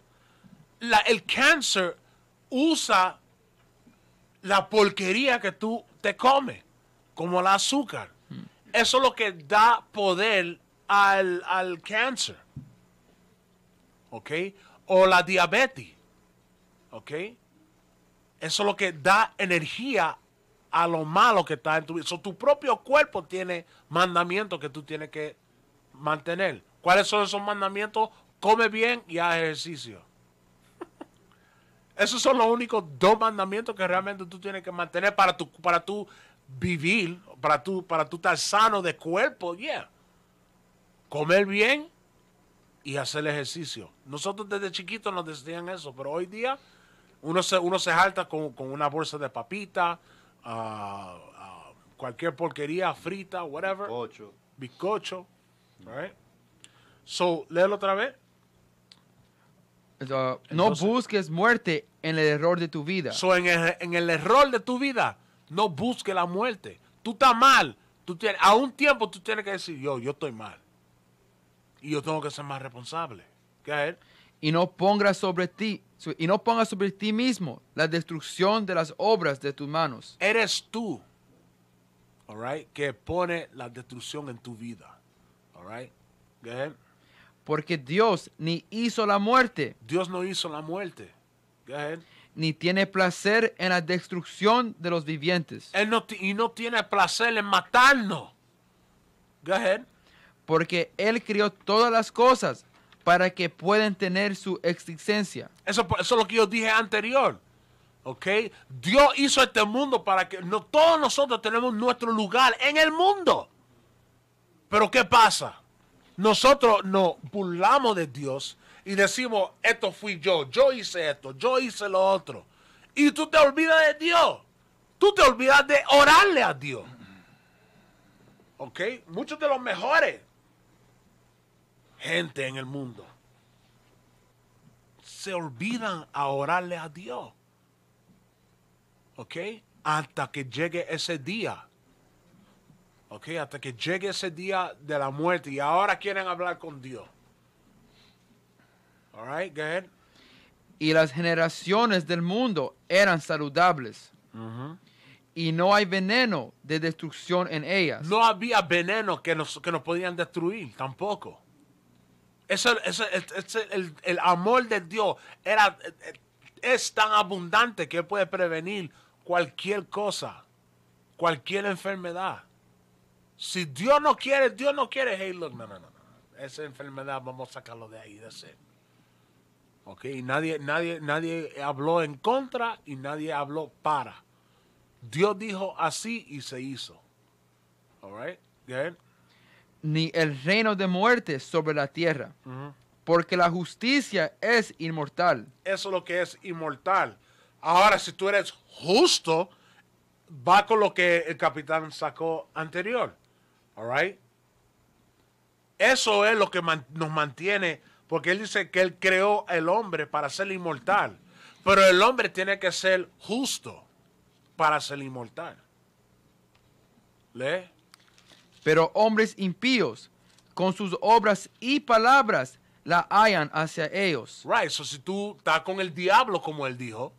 S3: el cáncer usa la porquería que tú te comes, como el azúcar. Hmm. Eso es lo que da poder al, al cáncer. ¿Ok? O la diabetes. ¿Ok? Eso es lo que da energía a lo malo que está en tu vida. tu propio cuerpo tiene mandamientos que tú tienes que mantener. ¿Cuáles son esos mandamientos? Come bien y haz ejercicio. Esos son los únicos dos mandamientos que realmente tú tienes que mantener para tu, para tu vivir, para tu, para tu estar sano de cuerpo. Yeah. Comer bien y hacer ejercicio. Nosotros desde chiquitos nos decían eso, pero hoy día uno se, uno se jalta con, una bolsa de papita, ah, ah, cualquier porquería frita, whatever. Bizcocho. Bizcocho. Right? So, léelo otra vez. Eh, ah, no busques muerte en el error de tu vida. So, en, el, error de tu vida, no busques la muerte. Tú estás mal. Tú tienes, a un tiempo tú tienes que decir, yo, yo estoy mal. Y yo tengo que ser más responsable. ¿Qué y no pongas
S2: sobre ti y no pongas sobre ti mismo la destrucción de las obras de tus manos.
S3: Eres tú, que pone la destrucción en tu vida, Porque Dios ni hizo la muerte. Dios no
S2: hizo la muerte. Ni tiene placer en la destrucción de los vivientes.
S3: Él no y no tiene placer en matarnos.
S2: Porque Él crió todas las cosas para que puedan tener su existencia.
S3: Eso, es lo que yo dije anterior. ¿Ok? Dios hizo este mundo para que no, todos nosotros tenemos nuestro lugar en el mundo. Pero ¿qué pasa? Nosotros nos burlamos de Dios y decimos, esto fui yo, yo hice esto, yo hice lo otro. Y tú te olvidas de Dios. Tú te olvidas de orarle a Dios. ¿Ok? Muchos de los mejores gente en el mundo se olvidan a orarle a Dios. ¿Ok? Hasta que llegue ese día. ¿Ok? Hasta que llegue ese día de la muerte. Y ahora quieren hablar con Dios. All right, go ahead.
S2: Y las generaciones del mundo eran saludables.
S3: Y no hay veneno de destrucción en ellas. No había veneno que nos, que nos podían destruir tampoco el, amor de Dios era, es tan abundante que puede prevenir cualquier cosa, cualquier enfermedad. Si Dios no quiere, Dios no quiere, hey, look, no, no, no, Esa enfermedad vamos a sacarlo de ahí, de ese. Ok, nadie, nadie, nadie habló en contra y nadie habló para. Dios dijo así y se hizo. All good ni
S2: el reino de muerte sobre la tierra. Porque la justicia es inmortal.
S3: Eso es lo que es inmortal. Ahora, si tú eres justo, va con lo que el capitán sacó anterior. All Eso es lo que nos mantiene, porque él dice que él creó el hombre para ser inmortal. Pero el hombre tiene que ser justo para ser inmortal. lee
S2: pero hombres impíos, con sus obras y palabras, la hayan hacia ellos. Right, so si tú
S3: estás con el diablo, como él dijo,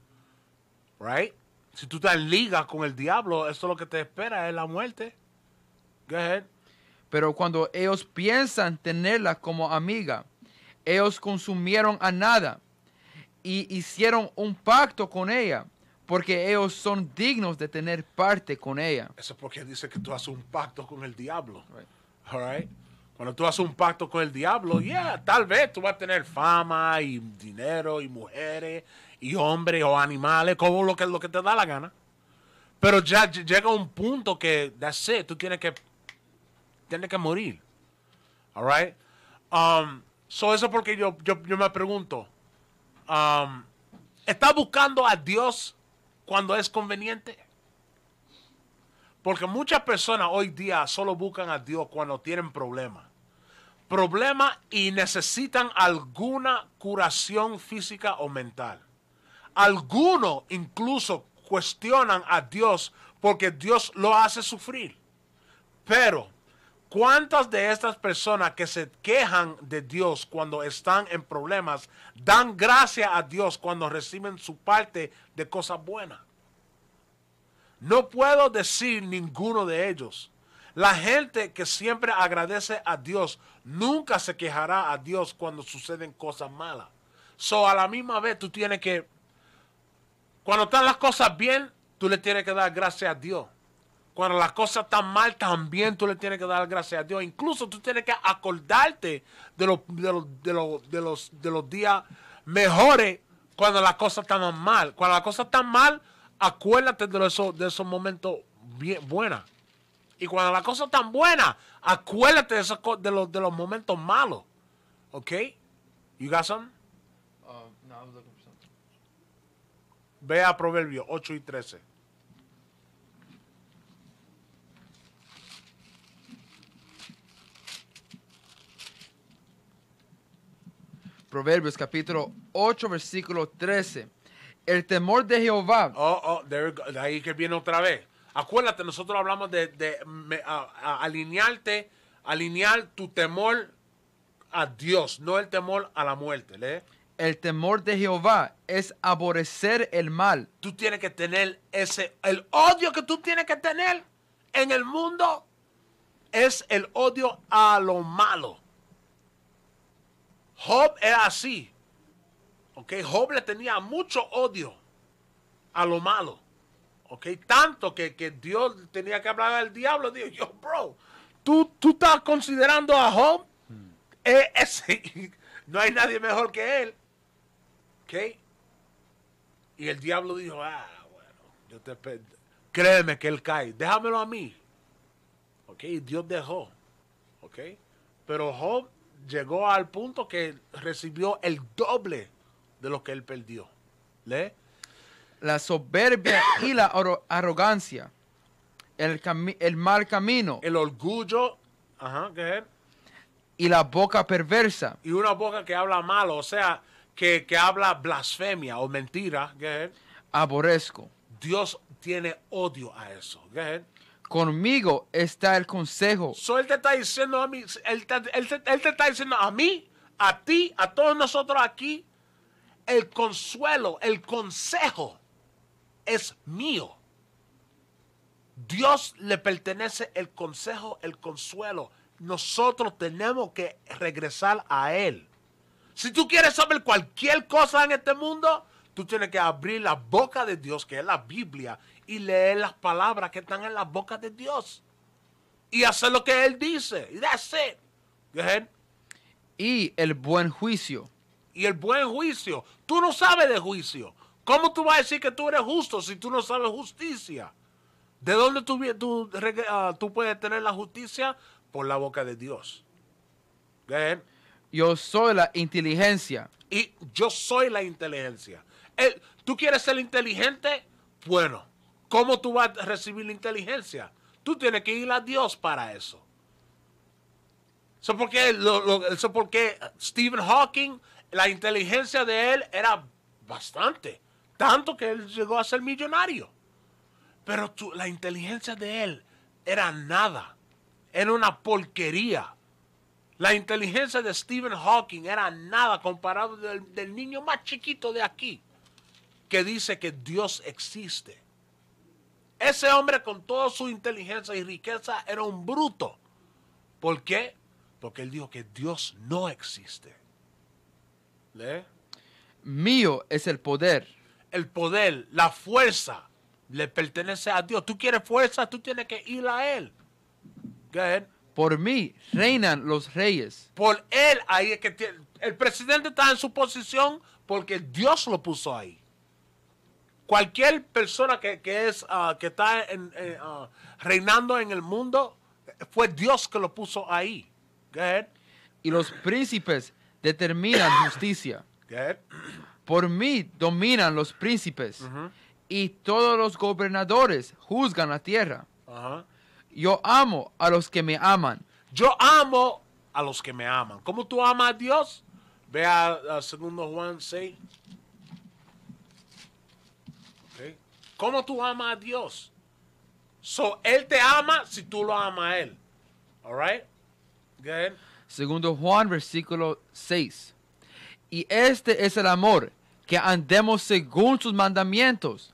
S3: right? Si tú estás en liga con el diablo, eso lo que te espera es la muerte. Go ahead. Pero cuando ellos
S2: piensan tenerla como amiga, ellos consumieron a nada y hicieron un pacto con ella porque ellos son dignos de tener
S3: parte con ella. Eso es porque dice que tú haces un pacto con el diablo. Cuando tú haces un pacto con el diablo, yeah, tal vez tú vas a tener fama y dinero y mujeres y hombres o animales, como lo que, lo que te da la gana. Pero ya llega un punto que, that's tú tienes que, tienes que morir. All right? Um, so eso porque yo, yo, me pregunto, um, ¿estás buscando a Dios cuando es conveniente. Porque muchas personas hoy día solo buscan a Dios cuando tienen problemas. Problemas y necesitan alguna curación física o mental. Algunos incluso cuestionan a Dios porque Dios lo hace sufrir. Pero ¿Cuántas de estas personas que se quejan de Dios cuando están en problemas dan gracias a Dios cuando reciben su parte de cosas buenas? No puedo decir ninguno de ellos. La gente que siempre agradece a Dios nunca se quejará a Dios cuando suceden cosas malas. So a la misma vez tú tienes que, cuando están las cosas bien, tú le tienes que dar gracias a Dios. Cuando las cosas están mal, también tú le tienes que dar gracias a Dios. Incluso tú tienes que acordarte de los, de los, de los, días mejores cuando las cosas están mal. Cuando las cosas están mal, acuérdate de, esos, de esos momentos buenos. Y cuando las cosas están buenas, acuérdate de, esos, de, los, de los momentos malos. ¿Ok? You got some? Uh, no, I was Ve a Proverbios 8 y 13.
S2: Proverbios capítulo 8,
S3: versículo 13. El temor de Jehová. Oh, oh de ahí que viene otra vez. Acuérdate, nosotros hablamos de, alinearte, alinear tu temor a Dios, no el temor a la muerte. ¿le? El temor de
S2: Jehová es aborrecer el mal. Tú
S3: tienes que tener ese, el odio que tú tienes que tener en el mundo es el odio a lo malo. Job era así. ¿Ok? Job le tenía mucho odio a lo malo. ¿Ok? Tanto que, Dios tenía que hablar al diablo. Dijo, yo, bro, ¿tú, tú estás considerando a Job? Hmm. Eh, ese, no hay nadie mejor que él. ¿Ok? Y el diablo dijo, ah, bueno, yo te créeme que él cae, déjamelo a mí. ¿Ok? Dios dejó. ¿Ok? Pero Job llegó al punto que recibió el doble de lo que él perdió.
S2: ¿Le? La soberbia y la arrogancia. El, mal camino. El orgullo. ¿qué es? Y la boca perversa.
S3: Y una boca que habla mal, o sea, que, habla blasfemia o mentira. ¿qué es? Aborrezco. Dios tiene odio a eso. ¿qué es? Conmigo está el consejo. está diciendo a mí, él te está diciendo a mí, a ti, a todos nosotros aquí, el consuelo, el consejo es mío. Dios le pertenece el consejo, el consuelo. Nosotros tenemos que regresar a Él. Si tú quieres saber cualquier cosa en este mundo, tú tienes que abrir la boca de Dios, que es la Biblia, y leer las palabras que están en las bocas de Dios y hacer lo que Él dice. Y that's Y el buen juicio. Y el buen juicio. Tú no sabes de juicio. ¿Cómo tú vas a decir que tú eres justo si tú no sabes justicia? ¿De dónde tú, ah, tú, puedes tener la justicia? Por la boca de Dios. Yo soy la inteligencia. Y yo soy la inteligencia. ¿Tú quieres ser inteligente? Bueno, ¿Cómo tú vas a recibir la inteligencia? Tú tienes que ir a Dios para eso. Eso porque, porque Stephen Hawking, la inteligencia de él era bastante. Tanto que él llegó a ser millonario. Pero la inteligencia de él era nada. Era una porquería. La inteligencia de Stephen Hawking era nada comparado del, del niño más chiquito de aquí que dice que Dios existe. Ese hombre con toda su inteligencia y riqueza era un bruto. ¿Por qué? Porque él dijo que Dios no existe. ¿Le? Mío es el poder. El poder, la fuerza, le pertenece a Dios. Tú quieres fuerza, tú tienes que ir a Él.
S2: Por mí reinan los reyes.
S3: Por Él, ahí que el presidente está en su posición porque Dios lo puso ahí cualquier persona que, es, ah, que está eh, ah, reinando en el mundo, fue Dios que lo puso ahí. Y los príncipes determinan justicia. Por
S2: mí dominan los príncipes y todos los gobernadores juzgan
S3: la tierra. Yo amo a los que me aman. Yo amo a los que me aman. ¿Cómo tú amas a Dios? Ve a, segundo Juan 6. ¿Cómo tú amas a Dios? So, él te ama si tú lo amas a él. All right? Good.
S2: Segundo Juan, versículo 6. Y este es el amor, que andemos según sus mandamientos.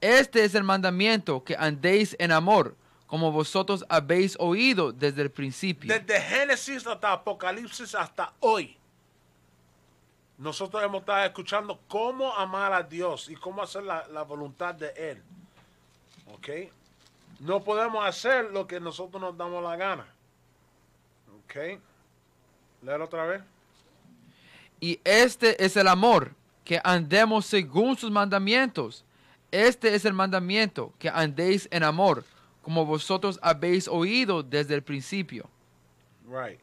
S2: Este es el mandamiento, que andéis en amor, como vosotros habéis oído desde el principio.
S3: Desde Génesis hasta Apocalipsis hasta hoy nosotros hemos estado escuchando cómo amar a Dios y cómo hacer la, voluntad de Él. ¿Ok? No podemos hacer lo que nosotros nos damos la gana. ¿Ok? Leer otra vez.
S2: Y este es el amor, que andemos según sus mandamientos. Este es el mandamiento, que andéis en amor, como vosotros habéis oído desde el principio.
S3: Right.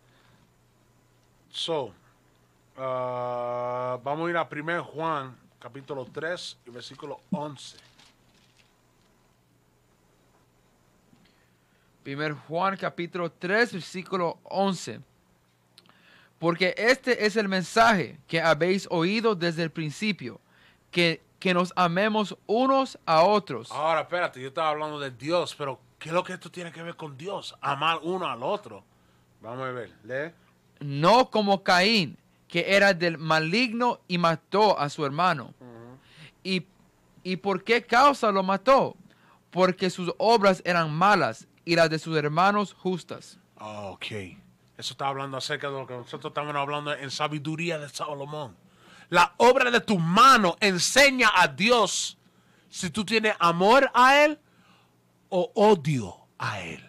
S3: So, Ah, vamos a ir a 1 Juan, capítulo 3, versículo 11.
S2: 1 Juan, capítulo 3, versículo 11. Porque este es el mensaje que habéis oído desde el principio, que, que nos amemos unos a otros.
S3: Ahora, espérate, yo estaba hablando de Dios, pero ¿qué es lo que esto tiene que ver con Dios? Amar uno al otro. Vamos a ver, lee.
S2: No como Caín que era del maligno y mató a su hermano. ¿Y por qué causa lo mató? Porque sus obras eran malas y las de sus hermanos justas.
S3: Ah, ok. Eso está hablando acerca de lo que nosotros estamos hablando en sabiduría de Salomón. La obra de tu mano enseña a Dios si tú tienes amor a Él o odio a Él.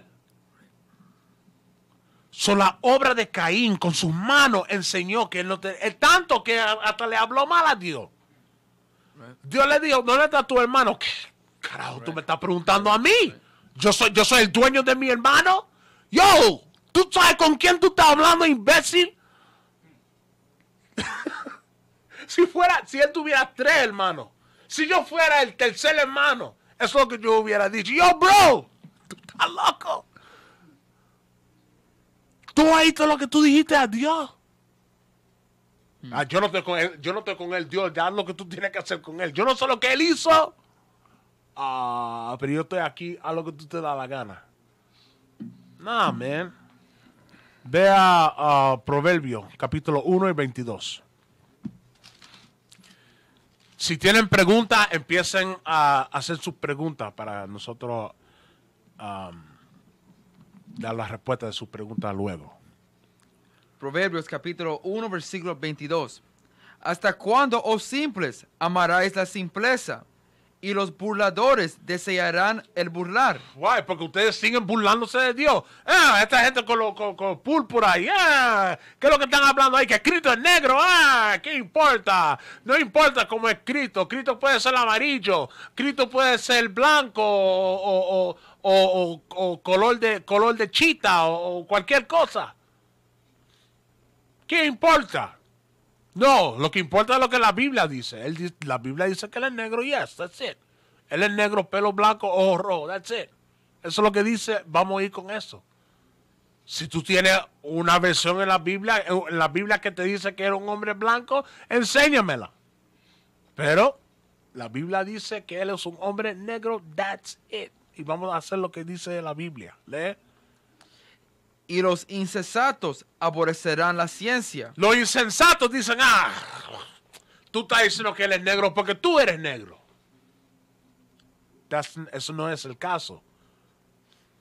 S3: Son la obra de Caín con sus manos enseñó que él no te, tanto que hasta le habló mal a Dios. Dios le dijo, ¿dónde está tu hermano? ¿Qué? Carajo, tú me estás preguntando a mí. Yo soy, yo soy el dueño de mi hermano. Yo, ¿tú sabes con quién tú estás hablando, imbécil? si fuera, si él tuviera tres hermanos, si yo fuera el tercer hermano, eso es lo que yo hubiera dicho. Yo, bro, tú estás loco. Tú oíste lo que tú dijiste a Dios. Mm. Ah, yo no estoy con él, yo no estoy con él, Dios, ya lo que tú tienes que hacer con él. Yo no sé lo que él hizo. Ah, pero yo estoy aquí, a lo que tú te da la gana. amén man. Ve a capítulo 1 y 22. Si tienen preguntas, empiecen a hacer sus preguntas para nosotros um, dar la respuesta de su pregunta luego.
S2: Proverbios capítulo 1, versículo 22. ¿Hasta cuándo, oh simples, amaráis la simpleza? Y los burladores desearán el burlar.
S3: Why porque ustedes siguen burlándose de Dios. Ah, esta gente con, con, púrpura ah, ¿qué es lo que están hablando ahí? Que escrito es negro, ah, ¿qué importa? No importa cómo es Cristo. Cristo puede ser amarillo, Cristo puede ser blanco o o, color de color de chita o, cualquier cosa. ¿Qué importa? No, lo que importa es lo que la Biblia dice. la Biblia dice que él es negro, yes, that's it. Él es negro, pelo blanco, ojo rojo, that's it. Eso es lo que dice, vamos a ir con eso. Si tú tienes una versión en la Biblia, en la Biblia que te dice que era un hombre blanco, enséñamela. Pero la Biblia dice que él es un hombre negro, that's it y vamos a hacer lo que dice la Biblia. Lee. Y los insensatos aborrecerán la ciencia. Los insensatos dicen, ah, tú estás diciendo que él es negro porque tú eres negro. eso no es el caso.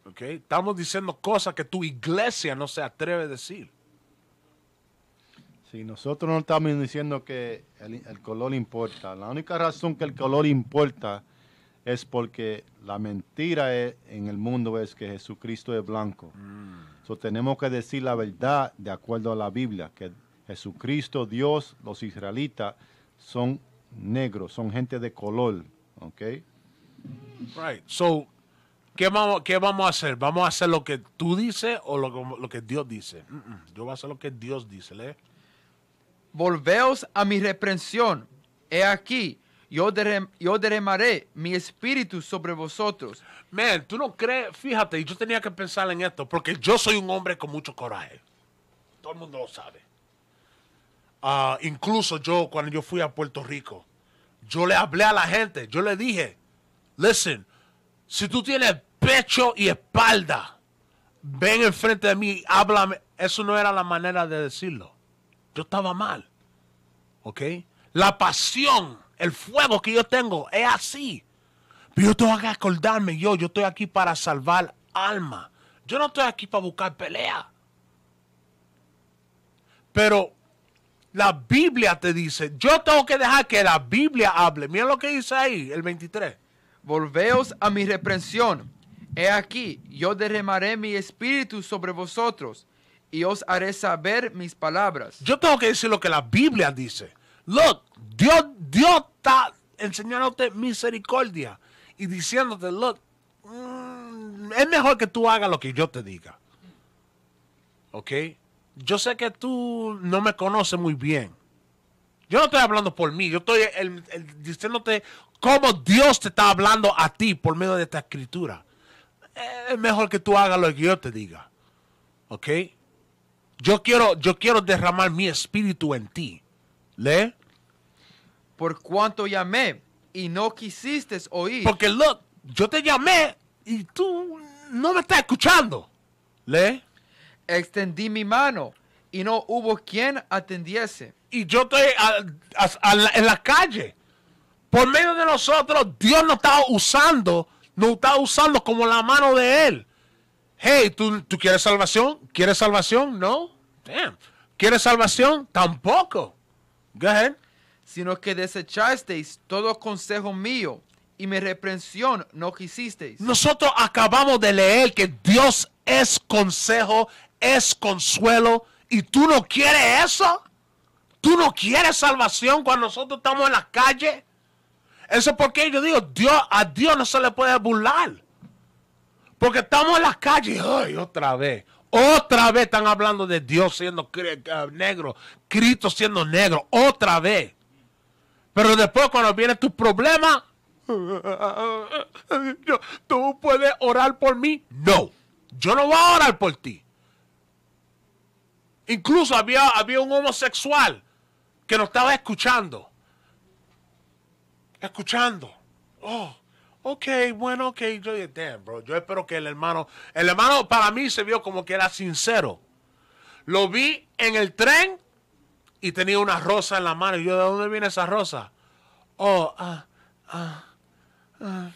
S3: Okay? Estamos diciendo cosas que tu iglesia no se atreve a decir.
S1: si nosotros no estamos diciendo que el color importa. La única razón que el color importa es porque la mentira e, en el mundo es que Jesucristo es blanco. Entonces mm. tenemos que decir la verdad de acuerdo a la Biblia, que Jesucristo, Dios, los israelitas son negros, son gente de color, ¿ok? Right. So, ¿qué
S3: vamos, vamos a hacer? ¿Vamos a hacer lo que tú dices o lo, que Dios dice? Yo voy a hacer lo que Dios dice, Volveos a mi reprensión. He
S2: aquí, yo, derram mi espíritu sobre vosotros. Man, tú no
S3: crees, fíjate, yo tenía que pensar en esto, porque yo soy un hombre con mucho coraje. Todo el mundo lo sabe. Ah, incluso yo, cuando yo fui a Puerto Rico, yo le hablé a la gente, yo le dije, listen, si tú tienes pecho y espalda, ven enfrente de mí, háblame. Eso no era la manera de decirlo. Yo estaba mal. ¿Ok? La pasión el fuego que yo tengo es así. Pero yo tengo que acordarme, yo, yo estoy aquí para salvar alma. Yo no estoy aquí para buscar pelea. Pero la Biblia te dice, yo tengo que dejar que la Biblia hable. Mira lo que dice ahí, el 23. Volveos a mi reprensión.
S2: He aquí, yo derramaré mi espíritu sobre vosotros y os haré saber
S3: mis palabras. Yo tengo que decir lo que la Biblia dice. Look, Dios, está enseñándote misericordia y diciéndote, look, mm, es mejor que tú hagas lo que yo te diga. ¿Ok? Yo sé que tú no me conoces muy bien. Yo no estoy hablando por mí, yo estoy diciéndote cómo Dios te está hablando a ti por medio de esta escritura. Eh, es mejor que tú hagas lo que yo te diga. ¿Ok? Yo quiero, yo quiero derramar mi espíritu en ti. ¿Le? por
S2: cuanto llamé y no quisiste oír. Porque, look, yo te llamé y tú no me estás escuchando. ¿Le? Extendí mi mano
S3: y no hubo quien atendiese. Y yo estoy en la calle. Por medio de nosotros, Dios nos está usando, nos está usando como la mano de Él. Hey, ¿tú, quieres salvación? ¿Quieres salvación? No. Damn. ¿Quieres salvación? Tampoco. Go ahead sino que desechasteis
S2: todo consejo mío y mi reprensión no quisisteis.
S3: Nosotros acabamos de leer que Dios es consejo, es consuelo, y tú no quieres eso. Tú no quieres salvación cuando nosotros estamos en la calle. Eso es porque yo digo, Dios, a Dios no se le puede burlar. Porque estamos en la calle ay, otra vez. Otra vez están hablando de Dios siendo eh, negro, Cristo siendo negro, otra vez. Pero después cuando viene tu problema tú puedes orar por mí. No, yo no voy a orar por ti. Incluso había, había un homosexual que nos estaba escuchando. Escuchando. Oh, ok, bueno, ok. Yo, bro. Yo espero que el hermano. El hermano para mí se vio como que era sincero. Lo vi en el tren y tenía una rosa en la mano. Y yo, ¿de dónde viene esa rosa? Oh, ah, ah, ah.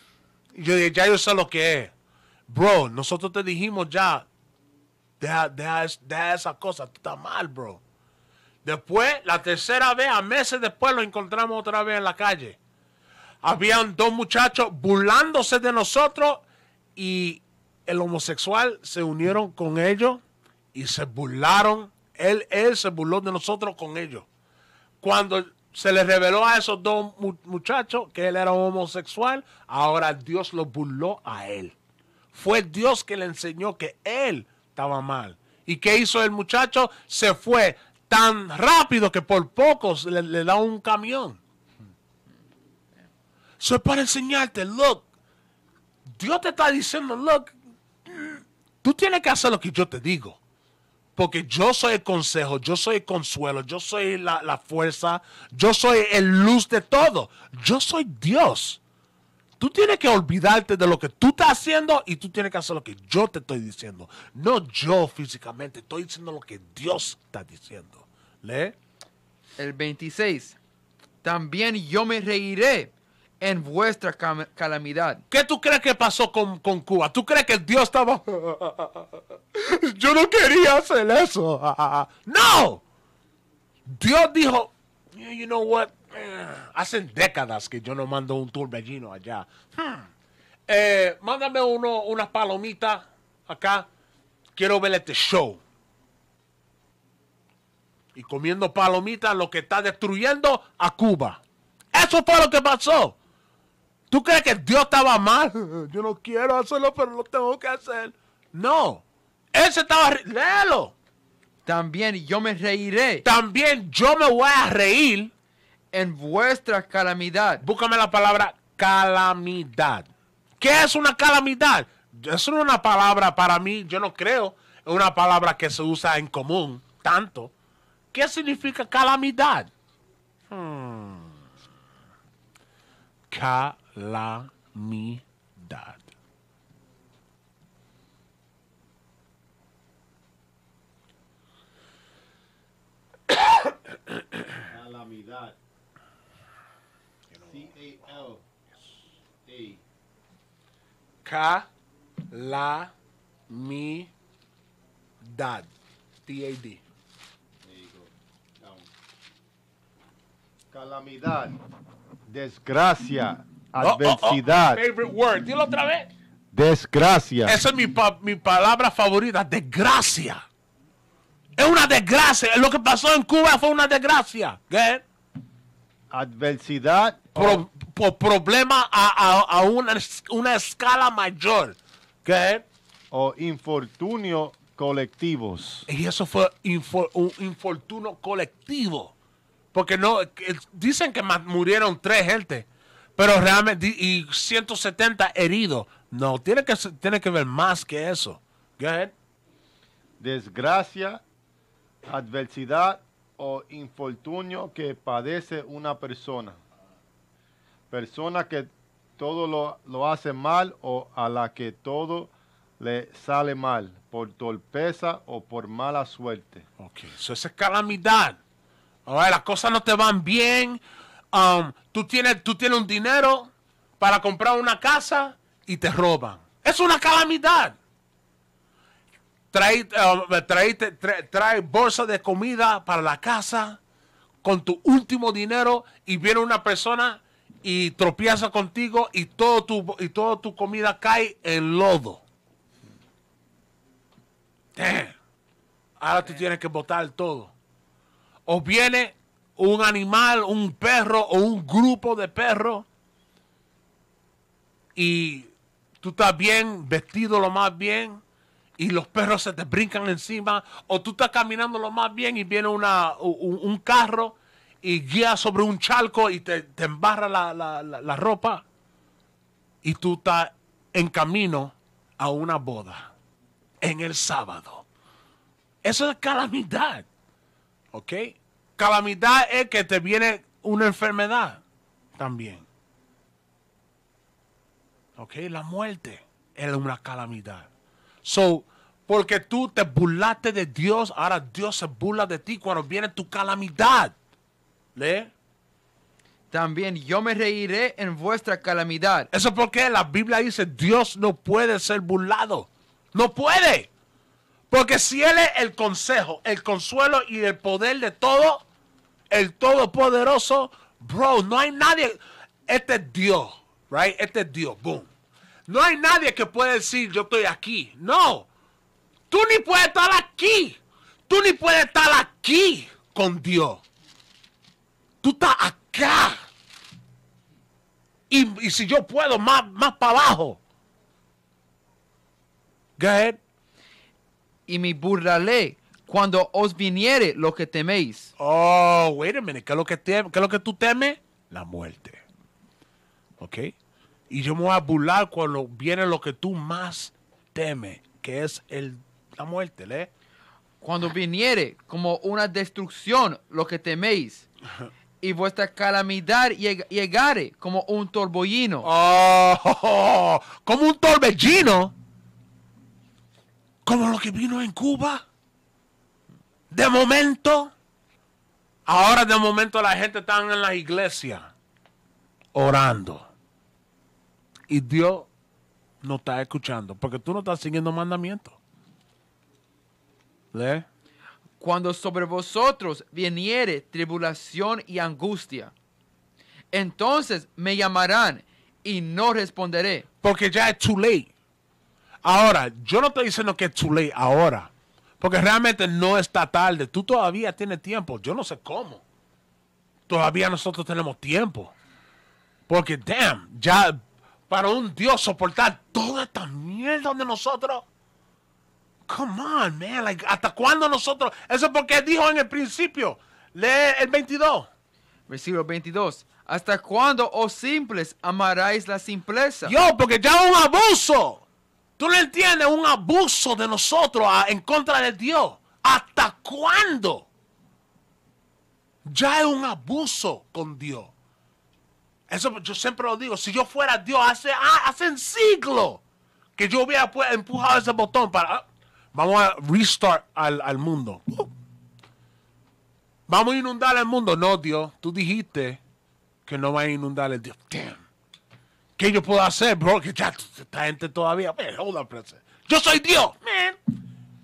S3: Y yo dije, ya yo sé lo que es. Bro, nosotros te dijimos ya, deja, deja esa cosa, tú estás mal, bro. Después, la tercera vez, a meses después, lo encontramos otra vez en la calle. Habían dos muchachos burlándose de nosotros y el homosexual se unieron con ellos y se burlaron él, se burló de nosotros con ellos. Cuando se le reveló a esos dos muchachos que él era homosexual, ahora Dios lo burló a él. Fue Dios que le enseñó que él estaba mal. ¿Y qué hizo el muchacho? Se fue tan rápido que por pocos le, da un camión. Eso es para enseñarte, look, Dios te está diciendo, look, tú tienes que hacer lo que yo te digo. Porque yo soy el consejo, yo soy el consuelo, yo soy la, fuerza, yo soy el luz de todo. Yo soy Dios. Tú tienes que olvidarte de lo que tú estás haciendo y tú tienes que hacer lo que yo te estoy diciendo. No yo físicamente, estoy diciendo lo que Dios está diciendo. ¿Lee? El 26. También yo me
S2: reiré en vuestra calamidad. ¿Qué tú crees que pasó con, Cuba? ¿Tú
S3: crees que Dios estaba... Yo no quería hacer eso. no. Dios dijo, you know what? Eh, Hacen décadas que yo no mando un turbellino allá. Hmm. Eh, mándame uno, palomita acá. Quiero ver este show. Y comiendo palomitas lo que está destruyendo a Cuba. Eso fue lo que pasó. ¿Tú crees que Dios estaba mal? Yo no quiero hacerlo, pero lo tengo que hacer. No. Él se estaba... Léelo. También yo me reiré. También yo me voy a reír. En vuestra calamidad. Búscame la palabra calamidad. ¿Qué es una calamidad? Es una palabra para mí, yo no creo, es una palabra que se usa en común tanto. ¿Qué significa calamidad? Hmm. La mitad.
S1: Calamidad. C-A-L-A.
S3: Calamidad. T-A-D.
S1: Calamidad, desgracia, Oh, oh, oh. Adversidad. Favorite word. otra vez. Desgracia. Esa
S3: es mi, mi palabra favorita. Desgracia. Es una desgracia. Lo que pasó en Cuba fue una desgracia. ¿Qué?
S1: Adversidad.
S3: por problema a, una, escala mayor. ¿Qué? O infortunio colectivos. Y eso fue un infortunio colectivo. Porque no, dicen que murieron tres gente. Pero realmente, y 170 heridos. No, tiene que, tiene que
S1: ver más que eso. Go Desgracia, adversidad o infortunio que padece una persona. Persona que todo lo, lo hace mal o a la que todo le sale mal por torpeza o por mala suerte. Ok, eso es calamidad. Ahora, las cosas no te van bien Um, tú, tienes,
S3: tú tienes un dinero para comprar una casa y te roban. Es una calamidad. Trae, um, trae, bolsa de comida para la casa con tu último dinero y viene una persona y tropieza contigo y todo tu y toda tu comida cae en lodo. Ahora tú tienes que botar todo. O viene un animal, un perro o un grupo de perros y tú estás bien, vestido lo más bien y los perros se te brincan encima o tú estás caminando lo más bien y viene un, carro y guía sobre un charco y te, embarra la, la ropa y tú estás en camino a una boda en el sábado. Eso es calamidad. ¿Ok? calamidad es que te viene una enfermedad también. ¿Ok? La muerte es una calamidad. So, porque tú te burlaste de Dios, ahora Dios se burla de ti cuando viene tu calamidad. ¿Le? También yo me reiré en vuestra calamidad. Eso porque la Biblia dice, Dios no puede ser burlado. No puede. Porque si Él es el consejo, el consuelo y el poder de todo, el Todopoderoso, bro, no hay nadie. Este es Dios, right? Este es Dios, boom. No hay nadie que pueda decir yo estoy aquí. No, tú ni puedes estar aquí. Tú ni puedes estar aquí con Dios. Tú estás acá. Y, si yo puedo, más, más para abajo.
S2: Go ahead. Y burra ley cuando os viniere
S3: lo que teméis. Oh, wait a minute. ¿Qué es lo que, ¿Qué es lo que tú temes? La muerte. ¿Ok? Y yo me voy a burlar cuando viene lo que tú más temes, que es el, la muerte, ¿le? Cuando viniere como
S2: una destrucción lo que teméis, y vuestra calamidad llegare como un torbellino.
S3: oh, como un torbellino. Como lo que vino en Cuba. De momento, ahora de momento la gente está en la iglesia orando. Y Dios no está escuchando porque tú no estás siguiendo mandamientos. Cuando sobre
S2: vosotros viniere tribulación y angustia, entonces me llamarán y no responderé.
S3: Porque ya es too late. Ahora, yo no estoy diciendo que es too late ahora. Porque realmente no está tarde. Tú todavía tienes tiempo. Yo no sé cómo. Todavía nosotros tenemos tiempo. Porque, damn, ya para un Dios soportar toda esta mierda de nosotros. Come on, man. ¿Hasta cuándo nosotros? Eso es porque dijo en el principio. Lee el 22. Versículo 22. ¿Hasta cuándo,
S2: oh simples, amaráis la simpleza? Yo,
S3: porque ya un abuso. Tú no entiendes un abuso de nosotros en contra de Dios. ¿Hasta cuándo? Ya es un abuso con Dios. Eso yo siempre lo digo. Si yo fuera Dios, hace, ah, hace siglo que yo hubiera empujado ese botón para. Ah, vamos a restart al, al mundo. Uh. Vamos a inundar el mundo. No, Dios. Tú dijiste que no va a inundar el Dios. Damn. ¿Qué yo puedo hacer, bro? Que ya, esta gente todavía. Yo soy Dios, man.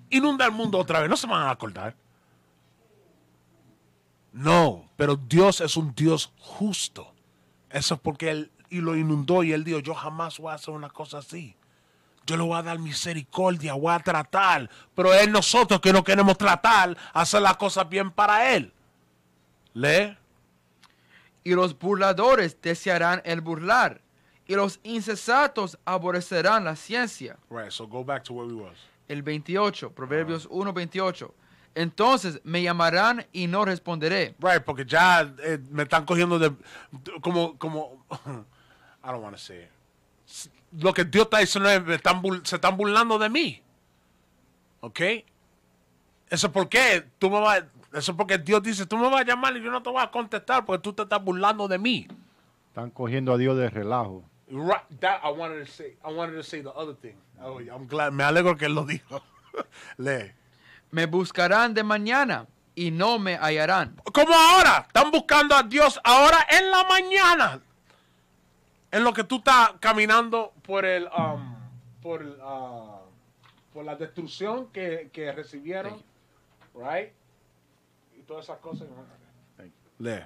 S3: Inunda el mundo otra vez. No se van a acordar. No, pero Dios es un Dios justo. Eso es porque Él y lo inundó y Él dijo, yo jamás voy a hacer una cosa así. Yo le voy a dar misericordia, voy a tratar. Pero es nosotros que no queremos tratar, hacer las cosas bien para Él. ¿Le? Y los burladores
S2: desearán el burlar y los insensatos aborrecerán la ciencia. El 28, Proverbios 1, ah. 28. Entonces me
S3: llamarán y no responderé. Right, porque ya eh, me están cogiendo de como como I don't want say Lo que Dios está diciendo es se están burlando de mí. ¿Ok? Eso porque tú vas eso porque Dios dice, tú me vas a llamar y yo no te voy a contestar porque tú te estás burlando de mí.
S1: Están cogiendo a Dios de relajo.
S3: Right, that I wanted to say. I wanted to say the other thing. Oh, I'm glad. Me
S2: alegro que lo dijo. Le. Me buscarán de mañana y no me hallarán.
S3: Como ahora. Están buscando a Dios ahora en la mañana. En lo que tú estás caminando por el, um, uh, por, la destrucción que, que recibieron, right? Y todas esas cosas.
S2: Lee.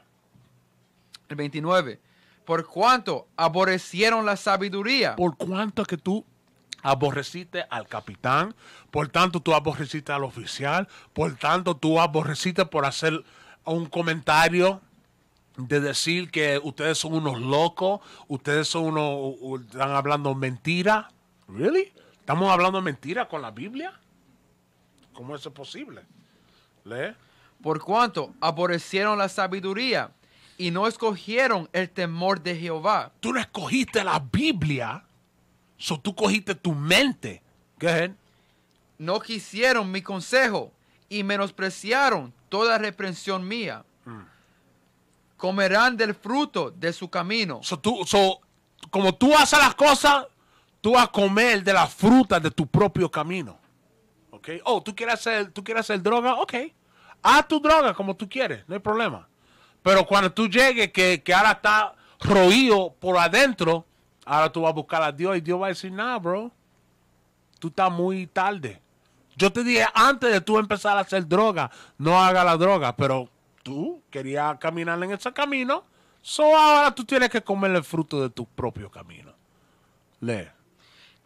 S2: El 29 por
S3: cuánto aborrecieron la sabiduría. Por cuánto que tú aborreciste al capitán, por tanto tú aborreciste al oficial, por tanto tú aborreciste por hacer un comentario de decir que ustedes son unos locos, ustedes son unos, están hablando mentira. ¿Really? ¿Estamos hablando mentira con la Biblia? ¿Cómo eso es posible? ¿Lee?
S2: Por cuanto aborrecieron la sabiduría y no escogieron el temor de Jehová. Tú no escogiste la Biblia, so tú cogiste tu mente. Go No quisieron mi consejo y menospreciaron toda reprensión mía. Mm. Comerán del fruto de su camino.
S3: So tú, so, como tú haces las cosas, tú vas a comer de la fruta de tu propio camino. Okay. Oh, tú quieres hacer, tú quieres hacer droga, ok. Haz tu droga como tú quieres, no hay problema. Pero cuando tú llegues, que, ahora está roído por adentro, ahora tú vas a buscar a Dios y Dios va a decir, no, bro, tú estás muy tarde. Yo te dije antes de tú empezar a hacer droga, no haga la droga, pero tú querías caminar en ese camino, so ahora tú tienes que comer el fruto de tu propio camino. Lee.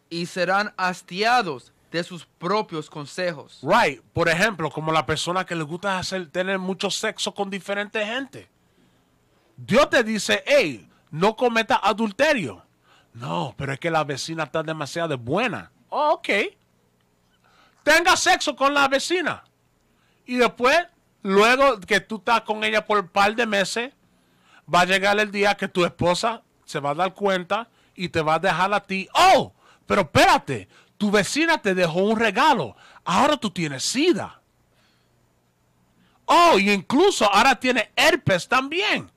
S3: Y serán hastiados de sus propios consejos. Right. Por ejemplo, como la persona que le gusta hacer, tener mucho sexo con diferente gente. Dios te dice, hey, no cometa adulterio. No, pero es que la vecina está demasiado buena. Oh, ok. Tenga sexo con la vecina. Y después, luego que tú estás con ella por un par de meses, va a llegar el día que tu esposa se va a dar cuenta y te va a dejar a ti. Oh, pero espérate, tu vecina te dejó un regalo. Ahora tú tienes sida. Oh, y incluso ahora tiene herpes también.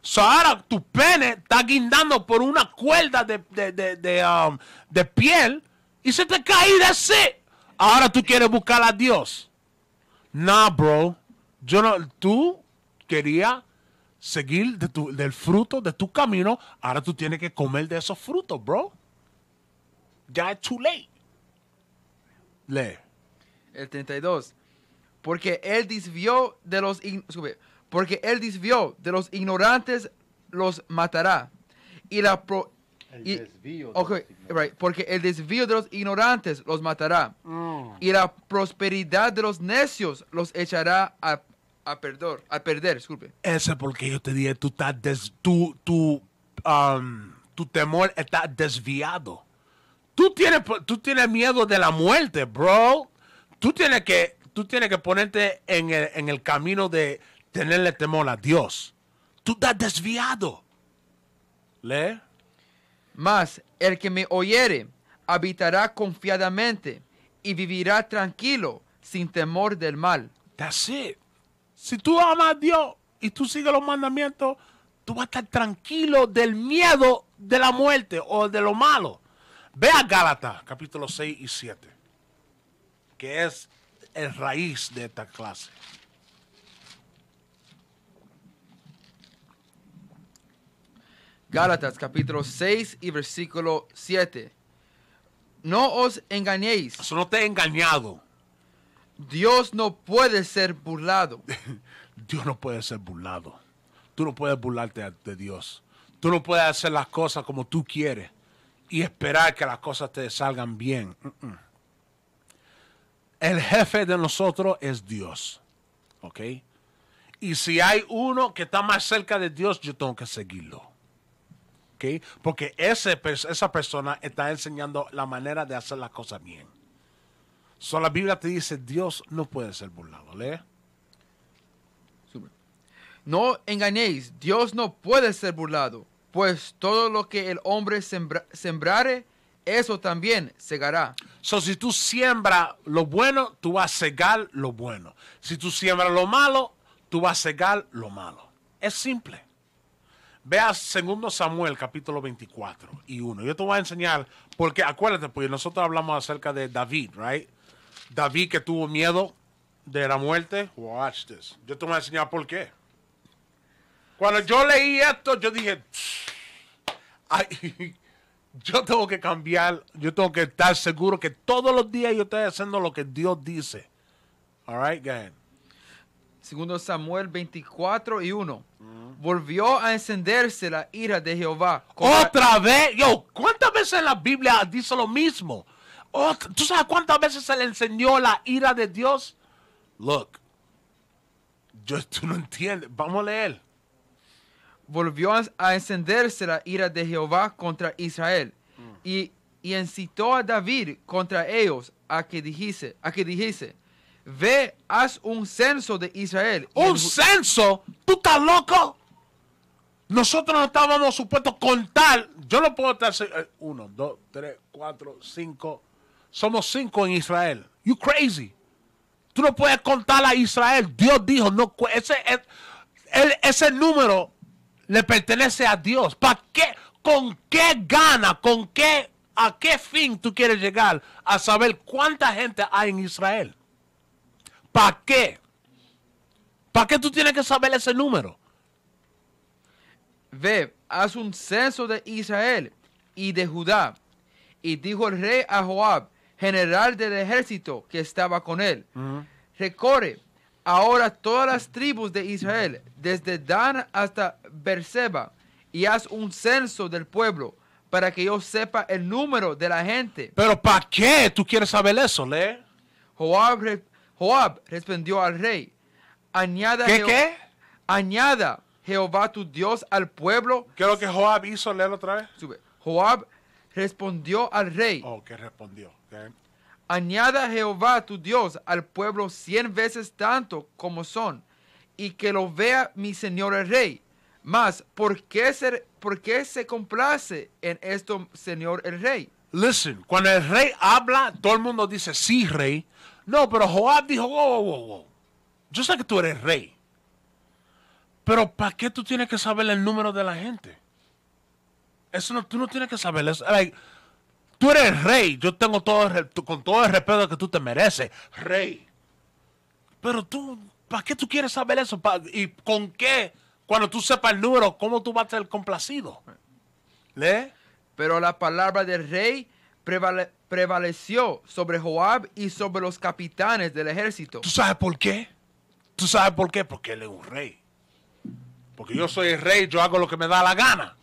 S3: So ahora tu pene está guindando por una cuerda de, um, piel y se te cae de sí. Ahora tú quieres buscar a Dios. No, bro. Yo no, tú querías seguir de del fruto de tu camino. Ahora tú tienes que comer de esos frutos, bro ya es too late.
S2: Lee. El 32. Porque él desvió de los porque él desvió de los ignorantes los matará. Y la porque el desvío de los ignorantes los matará. Mm. Y la prosperidad de los necios los echará a, a perder, a perder, disculpe.
S3: Eso porque yo te dije, tú estás tú, tú, um, tu temor está desviado. Tú tienes, tú tienes miedo de la muerte, bro. Tú tienes que, tú tienes que ponerte en el, camino de tenerle temor a Dios. Tú estás desviado.
S2: ¿Le? Mas el que me oyere habitará confiadamente y vivirá tranquilo, sin temor del mal. That's it.
S3: Si tú amas a Dios y tú sigues los mandamientos, tú vas a estar tranquilo del miedo de la muerte o de lo malo. Ve a Gálatas, capítulo 6 y 7, que es el raíz de esta clase.
S2: Gálatas capítulo 6 y versículo 7. No os
S3: engañéis. Eso no te engañado. Dios no puede ser burlado. Dios no puede ser burlado. Tú no puedes burlarte de Dios. Tú no puedes hacer las cosas como tú quieres y esperar que las cosas te salgan bien. El jefe de nosotros es Dios. ¿Ok? Y si hay uno que está más cerca de Dios, yo tengo que seguirlo. ¿Ok? Porque ese, esa persona está enseñando la manera de hacer las cosas bien. solo la Biblia te dice, Dios no puede ser burlado. ¿Lee?
S2: No engañéis, Dios no puede ser burlado pues todo lo que el hombre sembrare, eso también segará.
S3: So, si tú siembras lo bueno, tú vas a segar lo bueno. Si tú siembras lo malo, tú vas a segar lo malo. Es simple. Vea 2 Samuel capítulo 24 y 1. Yo te voy a enseñar, porque acuérdate, porque nosotros hablamos acerca de David, right? David que tuvo miedo de la muerte. Watch this. Yo te voy a enseñar por qué. Cuando yo leí esto, yo dije, ay, yo tengo que cambiar, yo tengo que estar seguro que todos los días yo estoy haciendo lo que Dios dice. All right, guys.
S2: Segundo Samuel 24 y 1. Volvió a encenderse la ira de
S3: Jehová. Otra vez, yo, ¿cuántas veces en la Biblia dice lo mismo? Oh, ¿Tú sabes cuántas veces se le enseñó la ira de Dios? Look, yo, tú no entiendes. Vamos a leer volvió a encenderse
S2: la ira de Jehová contra Israel mm. y, incitó a David contra ellos a que dijese, a que ve, haz un censo de Israel.
S3: ¿Un censo? ¿Tú estás loco? Nosotros no estábamos supuestos contar. Yo no puedo estar. Eh, uno, dos, tres, cuatro, cinco. Somos cinco en Israel. You crazy. Tú no puedes contar a Israel. Dios dijo, no, ese, el, ese número le pertenece a Dios. ¿Para qué? ¿Con qué gana? ¿Con qué? ¿A qué fin tú quieres llegar a saber cuánta gente hay en Israel? ¿Para qué? ¿Para qué tú tienes que saber ese número? Ve, haz un
S2: censo de Israel y de Judá. Y dijo el rey a Joab, general del ejército que estaba con él, recorre ahora todas las tribus de Israel, desde Dan hasta Berseba y haz un censo del pueblo para que yo sepa el número de la gente. Pero ¿para qué tú quieres saber eso, Le? Joab, respondió al rey. Añada ¿Qué, qué? Añada Jehová tu Dios al pueblo. ¿Qué lo que Joab hizo? Léelo otra vez. Joab respondió al rey. Oh, respondió. Añada Jehová tu Dios al pueblo cien veces tanto como son, y que lo vea mi señor el rey, mas, ¿por qué, se,
S3: complace en esto, Señor el Rey? Listen, cuando el rey habla, todo el mundo dice, sí, rey. No, pero Joab dijo, Yo sé que tú eres rey. Pero ¿para qué tú tienes que saber el número de la gente? Eso no, tú no tienes que saber eso. tú eres rey. Yo tengo todo con todo el respeto que tú te mereces, rey. Pero tú, ¿para qué tú quieres saber eso? ¿Y con qué cuando tú sepas el número, ¿cómo tú vas a ser complacido?
S2: ¿le? Pero la palabra del rey
S3: prevaleció
S2: sobre Joab y sobre los capitanes del ejército. ¿Tú sabes por qué? ¿Tú sabes por
S3: qué? Porque él es un rey. Porque yo soy el rey, yo hago lo que me da la gana.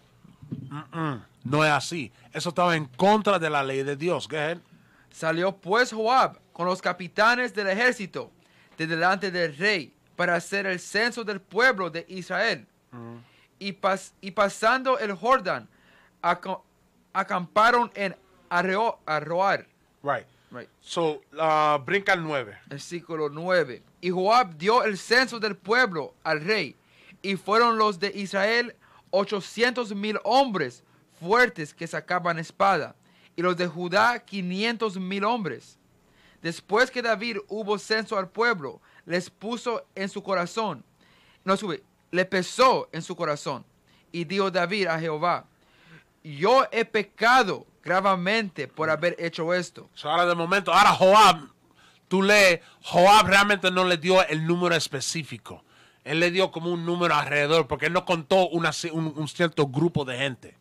S3: no es así. Eso estaba en contra de la ley de Dios. ¿Qué Salió
S2: pues Joab con los capitanes del ejército de delante del rey para hacer el censo del pueblo de Israel. Mm. y, y, pasando el Jordán, acamparon en Arroar. Right. right. So, uh, brinca el 9. Versículo 9. Y Joab dio el censo del pueblo al rey, y fueron los de Israel 800 mil hombres fuertes que sacaban espada, y los de Judá 500 mil hombres. Después que David hubo censo al pueblo, les puso en su corazón. No sube, le pesó en su corazón. Y dijo David a Jehová, yo he pecado gravemente por haber hecho esto. ahora de
S3: momento, ahora Joab, tú lees, Joab realmente no le dio el número específico. Él le dio como un número alrededor, porque él no contó un, cierto grupo de gente.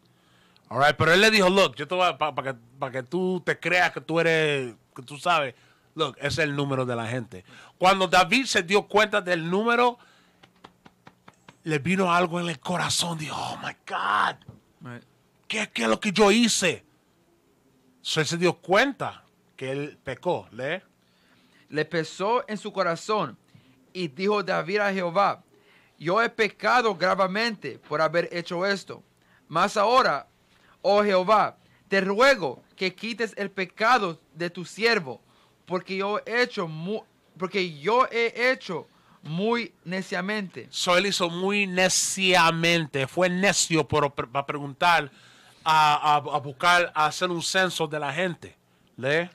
S3: All pero él le dijo, look, yo te para que, que, tú te creas que tú eres, que tú sabes, es el número de la gente. Cuando David se dio cuenta del número, le vino algo en el corazón. Dijo, oh my God, ¿qué, es lo que yo hice? se dio cuenta que él
S2: pecó. Le pesó en su corazón y dijo David a Jehová, yo he pecado gravemente por haber hecho esto. Mas ahora, oh Jehová, te ruego que quites el pecado de tu siervo porque yo he hecho muy, porque yo he hecho muy
S3: neciamente. So él hizo muy neciamente, fue necio por, para preguntar, a, a, buscar, a hacer un censo de la gente. ¿Le?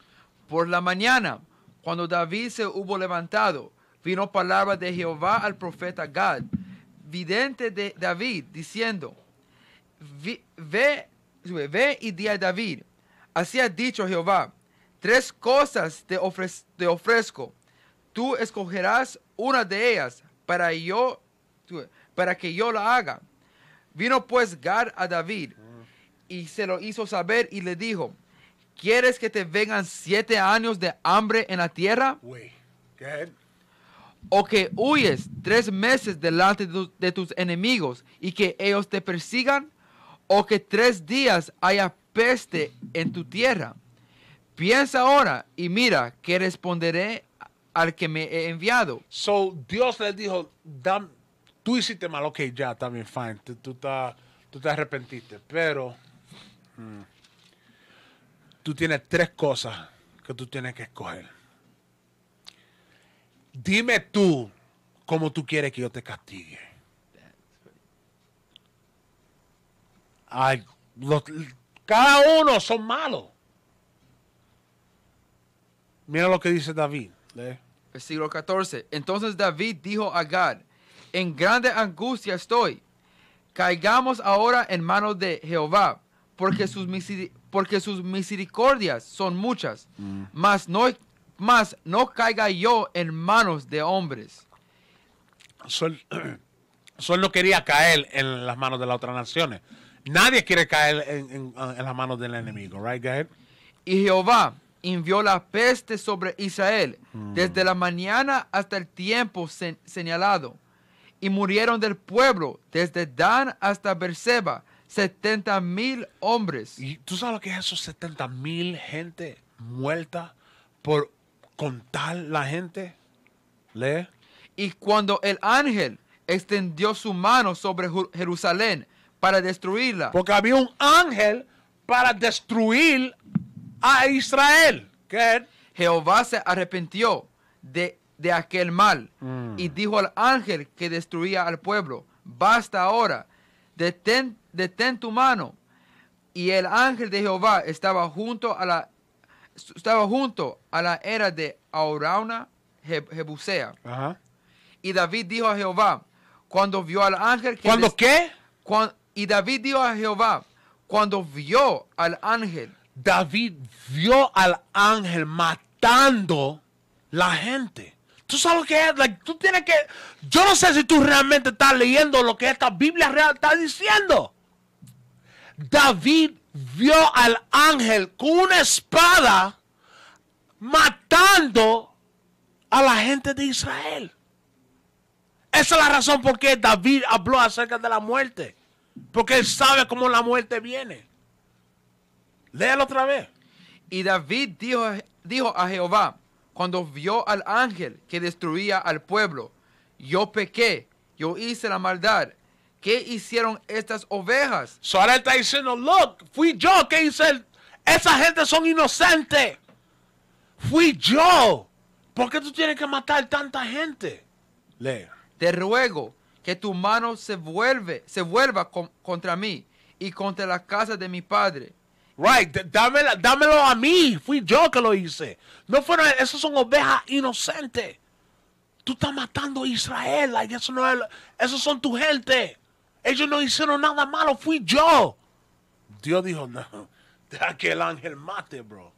S2: Por la mañana, cuando David se hubo levantado, vino palabra de Jehová al profeta Gad, vidente de David, diciendo, ve, ve y di a David, así ha dicho Jehová, Tres cosas te, ofrezco. Tú escogerás una de ellas para, yo, para que yo la haga. Vino pues Gad a David y se lo hizo saber y le dijo, ¿quieres que te vengan siete años de hambre en la tierra? O que huyes tres meses delante de, tus enemigos y que ellos te persigan, o que tres días haya peste en tu tierra Piensa ahora
S3: y mira que responderé al que me he enviado. So, Dios le dijo, tú hiciste mal, ok, ya, también, fine, tú, te arrepentiste, pero mm, tú tienes tres cosas que tú tienes que escoger. Dime tú cómo tú quieres que yo te castigue. Ay, cada uno son malos.
S2: Mira lo que dice David. El Versículo 14. Entonces David dijo a Gad, en grande angustia estoy. Caigamos ahora en manos de Jehová, porque sus, misericordias son muchas, mm. mas, no, no caiga yo en manos de hombres.
S3: Sol, no quería caer en las manos de las otras naciones. Nadie quiere caer en, las manos del enemigo, right, Y Jehová envió la
S2: peste sobre Israel mm. desde la mañana hasta el tiempo señalado. Y murieron del pueblo desde Dan hasta Berseba 70
S3: mil hombres. ¿Y tú sabes lo que es eso? 70 mil gente muerta por contar la gente. Lee. Y cuando el
S2: ángel extendió su mano sobre Jerusalén para destruirla. Porque había un ángel para destruir a Israel. que Jehová se arrepintió de, aquel mal mm. y dijo al ángel que destruía al pueblo, basta ahora, detén, detén tu mano. Y el ángel de Jehová estaba junto a la, estaba junto a la era de Aurauna Jebusea. Y David dijo a Jehová, cuando vio al ángel que... qué? Cuando, y David dijo a Jehová,
S3: cuando vio al ángel David vio al ángel matando la gente. Tú sabes lo que es, tú tienes que, yo no sé si tú realmente estás leyendo lo que esta Biblia real está diciendo. David vio al ángel con una espada matando a la gente de Israel. Esa es la razón por qué David habló acerca de la muerte. Porque él sabe cómo la muerte viene. Léelo otra vez. Y David dijo, dijo
S2: a Jehová, cuando vio al ángel que destruía al pueblo, yo pequé, yo hice la maldad. ¿Qué hicieron estas ovejas? So ahora está diciendo,
S3: look, fui yo que hice esas Esa gente son inocentes. Fui yo. ¿Por qué tú tienes que matar tanta gente? Lea. Te
S2: ruego que tu mano se, vuelve, se vuelva contra mí y contra la
S3: casa de mi padre Right, dámelo, a mí, fui yo que lo hice. No fueron, esos son ovejas inocentes. Tú estás matando a Israel, y eso no es, esos son tu gente. Ellos no hicieron nada malo, fui yo. Dios dijo, no, deja que el ángel mate, bro.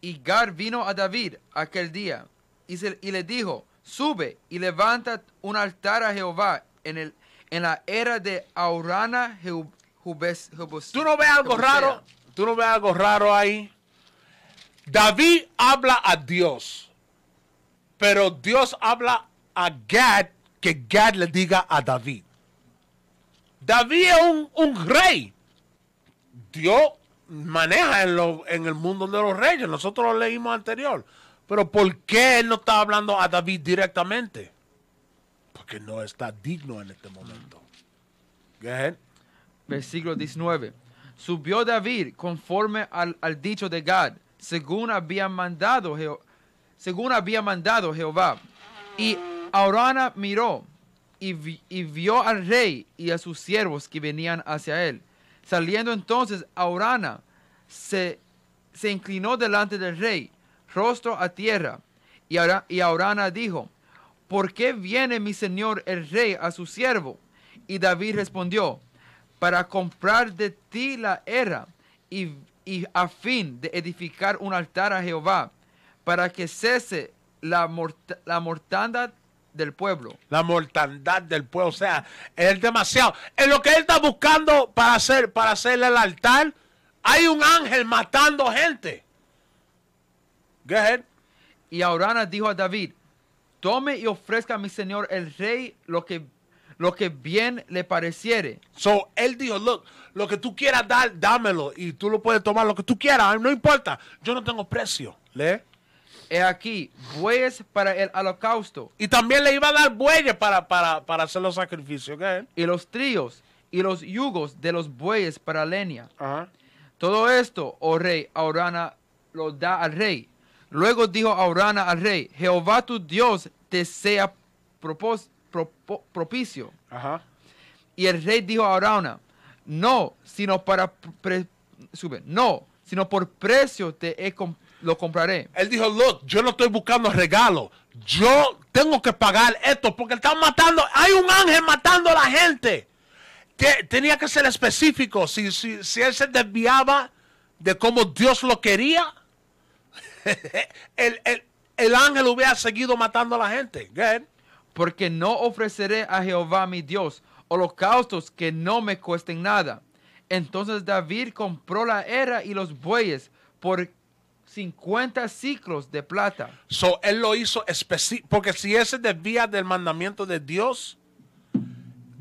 S2: Y Gar vino a David aquel día y, le dijo, sube y levanta un altar a Jehová en, el, en la era de Aurana Jehová
S3: Tú no ves algo raro. Tú no ves algo raro ahí. David habla a Dios. Pero Dios habla a Gad. Que Gad le diga a David. David es un, rey. Dios maneja en, en el mundo de los reyes. Nosotros lo leímos anterior. Pero ¿por qué él no está hablando a David directamente? Porque no está digno en este momento. Mm
S2: versículo 19. Subió David conforme al, dicho de Gad, según había mandado, según había mandado Jehová. Y Aurana miró y, vio al rey y a sus siervos que venían hacia él. Saliendo entonces Aurana se, se inclinó delante del rey, rostro a tierra. Y, ahora y Aurana dijo, ¿por qué viene mi señor el rey a su siervo? Y David respondió, para comprar de ti la era y, a fin de edificar un altar a Jehová, para que cese la, mortandad del
S3: pueblo. La mortandad del pueblo, o sea, es demasiado. En lo que él está buscando para hacer, para hacerle el altar, hay un ángel matando gente.
S2: Go Y Aurana dijo a David, tome y ofrezca a mi señor el rey lo que lo que bien le pareciere. So, él dijo, look,
S3: lo que tú quieras dar, dámelo. Y tú lo puedes tomar lo que tú quieras. No importa. Yo no tengo precio. ¿Le? He aquí, bueyes para el holocausto. Y también le iba
S2: a dar bueyes para, para, para hacer los sacrificios. Y los tríos y los yugos de los bueyes para leña. Todo esto, oh rey, Aurana lo da al rey. Luego dijo Aurana al rey, Jehová tu Dios te sea propósito propicio. Y el rey dijo a Arauna, no, sino para sube, no, sino por precio te
S3: lo compraré. Él dijo, look, yo no estoy buscando regalo. Yo tengo que pagar esto porque están matando. Hay un ángel matando a la gente. Que tenía que ser específico. Si, si, él se desviaba de cómo Dios lo quería, el, ángel hubiera seguido matando a la gente
S2: porque no ofreceré a Jehová mi Dios holocaustos que no me cuesten nada. Entonces David compró la era y los bueyes por
S3: 50 ciclos de plata. So, él lo hizo porque si ese desvía del mandamiento de Dios,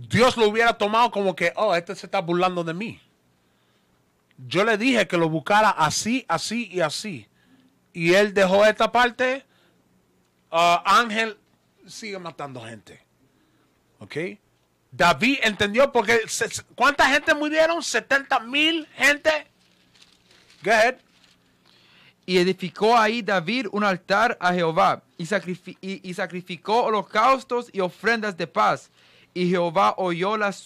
S3: Dios lo hubiera tomado como que, oh, este se está burlando de mí. Yo le dije que lo buscara así, así y así. Y él dejó esta parte. Ah, ángel sigue matando gente. ¿Ok? David entendió porque ¿cuánta gente murieron? 70 mil gente. Go Y
S2: edificó ahí David un altar a Jehová y, y, sacrificó holocaustos y ofrendas de paz. Y Jehová oyó las,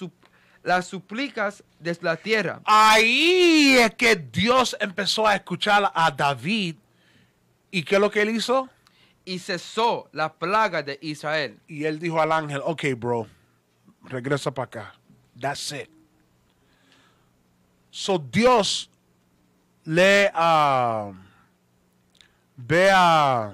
S2: las súplicas
S3: de la tierra. Ahí es que Dios empezó a escuchar a David. ¿Y qué es lo que él hizo? y cesó la plaga de Israel. Y él dijo al ángel, ok, bro, regresa para acá. That's it. So Dios le um, ve a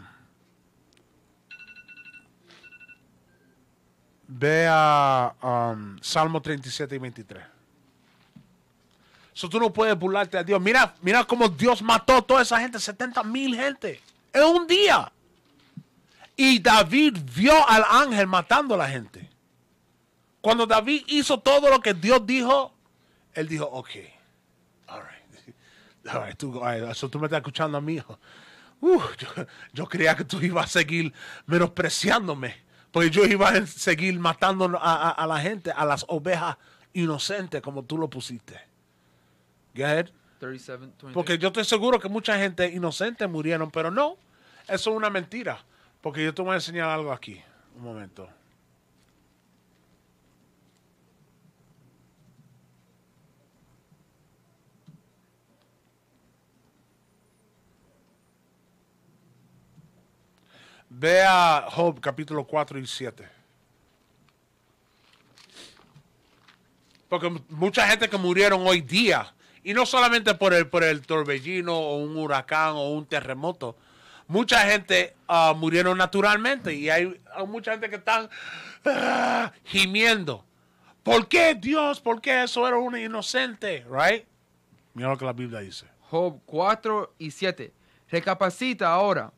S3: ve a um, Salmo 37 y 23. So tú no puedes burlarte a Dios. Mira, mira cómo Dios mató a toda esa gente, 70 mil gente, en un día. Y David vio al ángel matando a la gente. Cuando David hizo todo lo que Dios dijo, él dijo, ok, alright. right, tú, me estás escuchando a mí. Uh, yo, creía que tú ibas a seguir menospreciándome, porque yo iba a seguir matando a, la gente, a las ovejas inocentes, como tú lo pusiste. Go porque yo estoy seguro que mucha gente inocente murieron, pero no, eso es una mentira. Porque yo te voy a enseñar algo aquí. Un momento. Vea Job capítulo 4 y 7. Porque mucha gente que murieron hoy día, y no solamente por el, por el torbellino o un huracán o un terremoto, mucha gente ah, murieron naturalmente y hay, mucha gente que está ah, gimiendo. ¿Por qué Dios? ¿Por qué eso era un inocente? Right? Mira lo que la Biblia dice. Job 4 y 7.
S2: Recapacita ahora.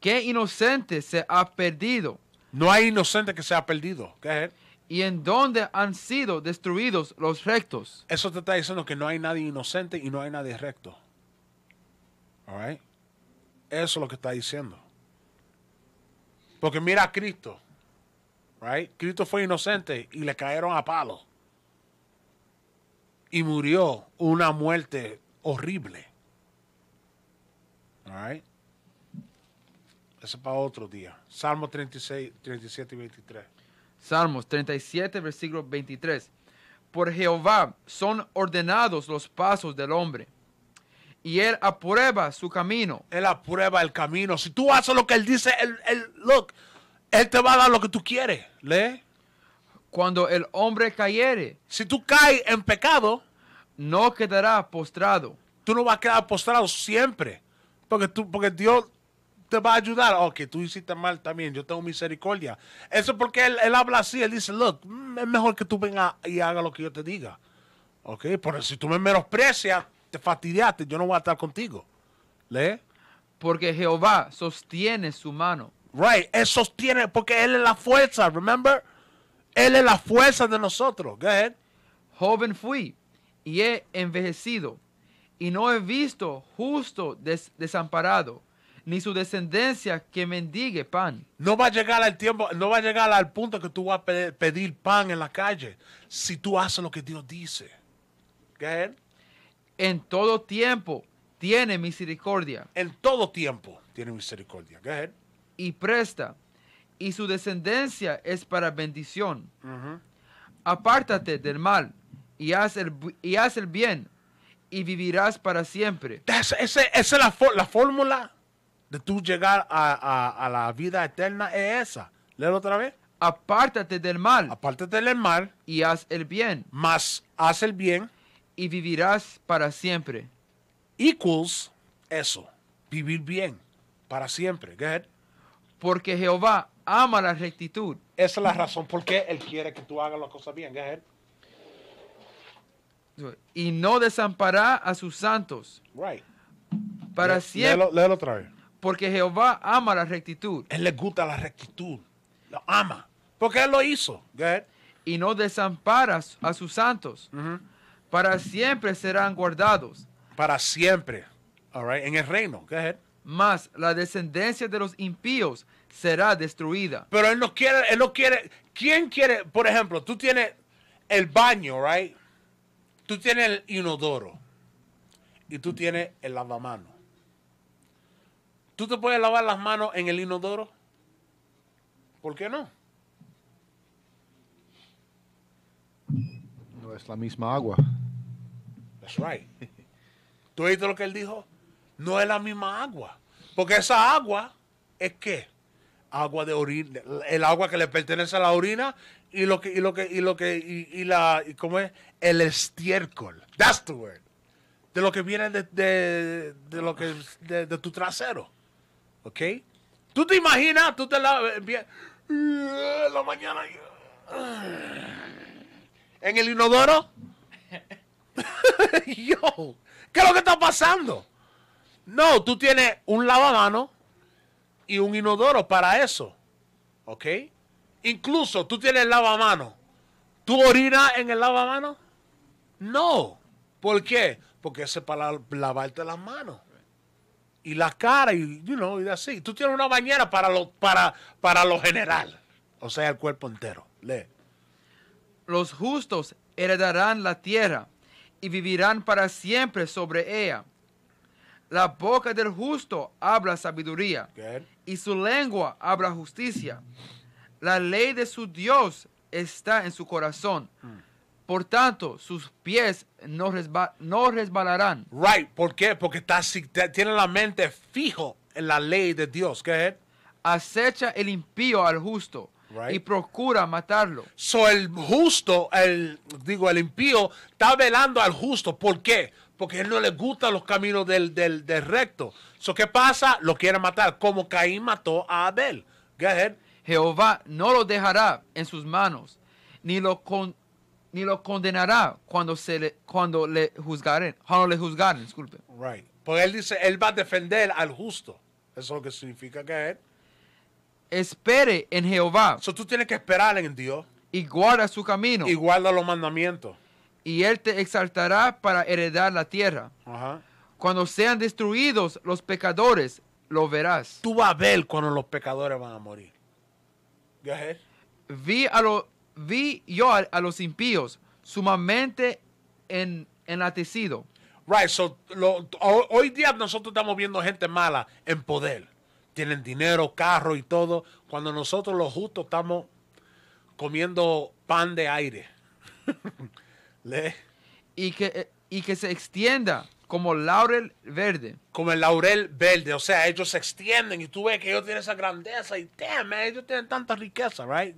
S2: ¿Qué inocente se ha perdido? No hay inocente que
S3: se ha perdido. ¿Qué ¿Y en dónde han sido destruidos los rectos? Eso te está diciendo que no hay nadie inocente y no hay nadie recto. All right? Eso es lo que está diciendo. Porque mira a Cristo. Right? Cristo fue inocente y le cayeron a palo Y murió una muerte horrible. Right? es para otro día. Salmo 36, 37 y 23.
S2: Salmos 37, versículo 23. Por Jehová son ordenados los pasos del hombre y Él aprueba su camino. Él
S3: aprueba el camino. Si tú haces lo que Él dice, Él, look, él te va a dar lo que tú quieres. Lee. Cuando el hombre cayere. Si tú caes en pecado. No quedará postrado. Tú no vas a quedar postrado siempre. Porque, tú, porque Dios te va a ayudar. Ok, tú hiciste mal también. Yo tengo misericordia. Eso es porque él, él, habla así. Él dice, look, mm, es mejor que tú vengas y hagas lo que yo te diga. Ok, porque si tú me menosprecias, te yo no voy a estar contigo. ¿Le? Porque Jehová sostiene su mano. Right, él sostiene, porque él es la fuerza,
S2: remember? Él es la fuerza de nosotros. Go Joven fui y he envejecido y no he visto justo desamparado
S3: ni su descendencia que mendigue pan. No va a llegar al tiempo, no va a llegar al punto que tú vas a pedir pan en la calle si tú haces lo que Dios dice. Go en todo tiempo tiene misericordia. En todo
S2: tiempo tiene misericordia. Y presta, y su descendencia es para bendición. Apártate del mal y haz, el, y
S3: el bien y vivirás para siempre. esa es la, fórmula de tú llegar a, la vida eterna, es esa. Léelo otra vez. Apártate del mal. Apártate del mal. Y haz el bien. Más haz el bien
S2: y vivirás para siempre. Equals eso, vivir bien,
S3: para siempre. ¿Good? Porque Jehová ama la rectitud. Esa es la razón por qué Él quiere que tú hagas las cosas bien. ¿Good?
S2: Y no desampará a sus santos.
S3: Right. Para siempre. Léelo, otra vez.
S2: Porque Jehová ama la rectitud. Él le gusta la rectitud. Lo ama. Porque Él lo hizo. ¿Good? Y no desamparas a sus santos. Uh para siempre serán guardados. Para siempre. En el reino. Más la descendencia de los impíos será destruida. Pero él no quiere, él no quiere.
S3: ¿Quién quiere? Por ejemplo, tú tienes el baño, right? Tú tienes el inodoro y tú tienes el lavamanos. ¿Tú te puedes lavar las manos en el inodoro? ¿Por qué no?
S1: No es la misma agua.
S3: That's right. ¿Tú oíste lo que él dijo? No es la misma agua. Porque esa agua es qué? Agua de orina, el agua que le pertenece a la orina y lo que, y lo que, y lo que, y, y la, y ¿cómo es? El estiércol. That's the word. De lo que viene de, de, de lo que, de, tu trasero. ¿Ok? Tú te imaginas, tú te la, eh, bien. la mañana en el inodoro. Yo, ¿qué es lo que está pasando? No, tú tienes un lavamano y un inodoro para eso. ¿Ok? Incluso tú tienes el lavamano. ¿Tú orinas en el lavamano? No. ¿Por qué? Porque ese es para lavarte las manos. Y la cara, y, you know, y así. Tú tienes una bañera para lo, para, para lo general. O sea, el cuerpo entero. Lee. Los justos heredarán la tierra
S2: y vivirán para siempre sobre ella. La boca del justo habla sabiduría y su lengua habla justicia. La ley de su Dios está en su corazón. Mm. Por tanto, sus pies no,
S3: resbalarán. Right, ¿por qué? Porque está, tiene la mente fijo en la ley de Dios. Que Acecha el impío al justo y procura matarlo. So el justo, el digo el impío, está velando al justo. ¿Por qué? Porque él no le gusta los caminos del, del, recto. So, ¿Qué pasa? Lo quiere matar, como Caín mató a Abel. Jehová no lo dejará
S2: en sus manos, ni lo, ni lo condenará cuando, se le, cuando
S3: le juzgaren. Cuando le juzgaren, disculpe. Right. Porque él dice, él va a defender al justo. Eso es lo que significa que él espere en Jehová. So, tú tienes que esperar en Dios. Y guarda su camino. Y guarda los mandamientos. Y Él te exaltará
S2: para heredar la tierra. Cuando sean destruidos los pecadores, lo verás. Tú vas a ver cuando los pecadores van a morir. Vi, vi yo a, los impíos sumamente en,
S3: enatecido. Right, so hoy día nosotros estamos viendo gente mala en poder tienen dinero, carro y todo, cuando nosotros los justos estamos comiendo pan de aire. Y que, eh, y que se extienda como laurel verde. Como el laurel verde, o sea, ellos se extienden y tú ves que ellos tienen esa grandeza y damn, ellos tienen tanta riqueza, right?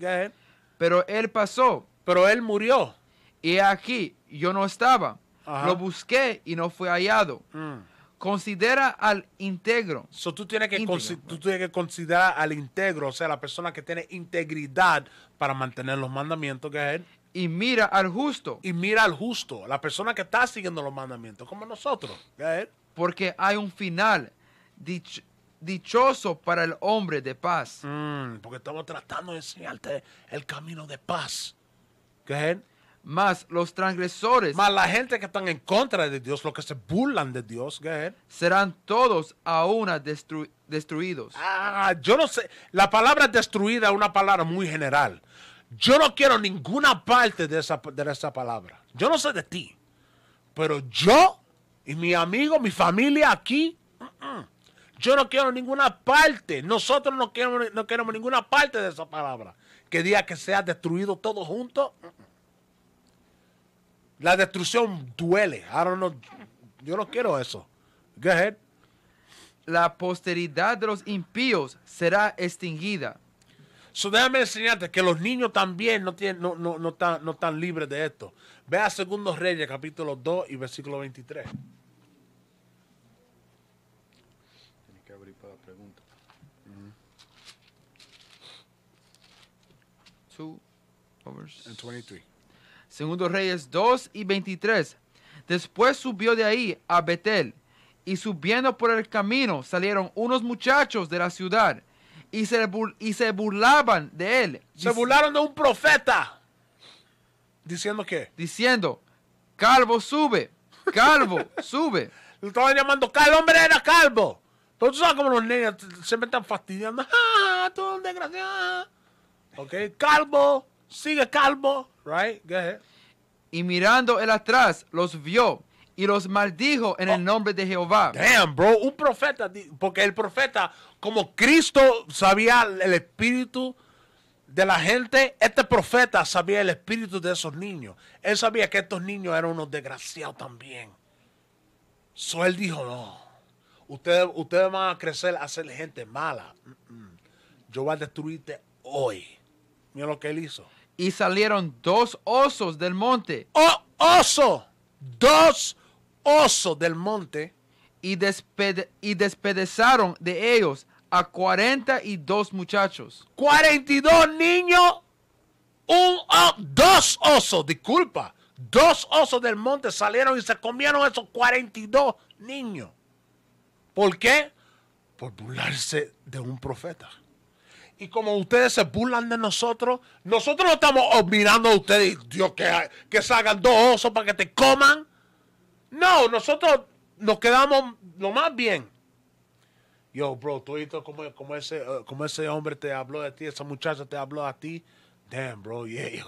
S2: Pero él pasó. Pero él murió. Y aquí yo no estaba.
S3: Lo busqué y no fue hallado. Mm. Considera al íntegro. tú, tienes que considerar al íntegro, o sea, la persona que tiene integridad para mantener los mandamientos que es él. Y mira al justo. Y mira al justo, la persona que está siguiendo los mandamientos, como nosotros. Porque hay un final
S2: dichoso para el hombre de paz. Mm, porque estamos tratando de enseñarte el camino de paz. ¿Qué es más los transgresores. Más la gente que están
S3: en contra de Dios, los que se burlan de Dios, serán todos a una destruidos. Ah, yo no sé. La palabra destruida es una palabra muy general. Yo no quiero ninguna parte de esa, esa palabra. Yo no sé de ti. Pero yo y mi amigo, mi familia aquí, yo no quiero ninguna parte. Nosotros no queremos, no queremos ninguna parte de esa palabra. Que diga que sea destruido todo junto. La destrucción duele. I Yo no quiero eso. Go ahead. La posteridad de los impíos será extinguida. So, déjame enseñarte que los niños también no, tienen, no, están, no libres de esto. Ve a Segundos Reyes, capítulo 2 y versículo 23.
S1: Tiene que abrir para la pregunta.
S2: Two 23. Segundo Reyes 2 y 23. Después subió de ahí a Betel, y subiendo por el camino salieron unos muchachos de la ciudad y se, y se burlaban de él. Se burlaron de un
S3: profeta. ¿Diciendo qué? Diciendo, Calvo sube, Calvo sube. Lo estaban llamando Calvo, hombre, era Calvo. Entonces, ¿sabes cómo los niños siempre están fastidiando? ¡Ah, todo un desgraciado! Ok, Calvo sigue calmo, right? Go ahead. Y mirando el atrás, los vio y los maldijo en el oh. nombre de Jehová. Damn, bro, un profeta, porque el profeta, como Cristo sabía el espíritu de la gente, este profeta sabía el espíritu de esos niños. Él sabía que estos niños eran unos desgraciados también. So él dijo, no, ustedes, ustedes van a crecer a ser gente mala. Mm, mm. Yo voy a destruirte hoy. Mira lo que él
S2: hizo y salieron dos osos del monte. ¡Oh, oso! Dos osos del monte. Y, desped y despedezaron de ellos a 42 muchachos. 42 niños.
S3: Un, dos osos, disculpa. Dos osos del monte salieron y se comieron esos 42 niños. ¿Por qué? Por burlarse de un profeta. Y como ustedes se burlan de nosotros, nosotros no estamos mirando a ustedes, Dios, que, que salgan dos osos para que te coman. No, nosotros nos quedamos lo más bien. Yo, bro, tú viste como, como, ese, eh, como ese hombre te habló de ti, esa muchacha te habló a ti. Damn, bro, yeah,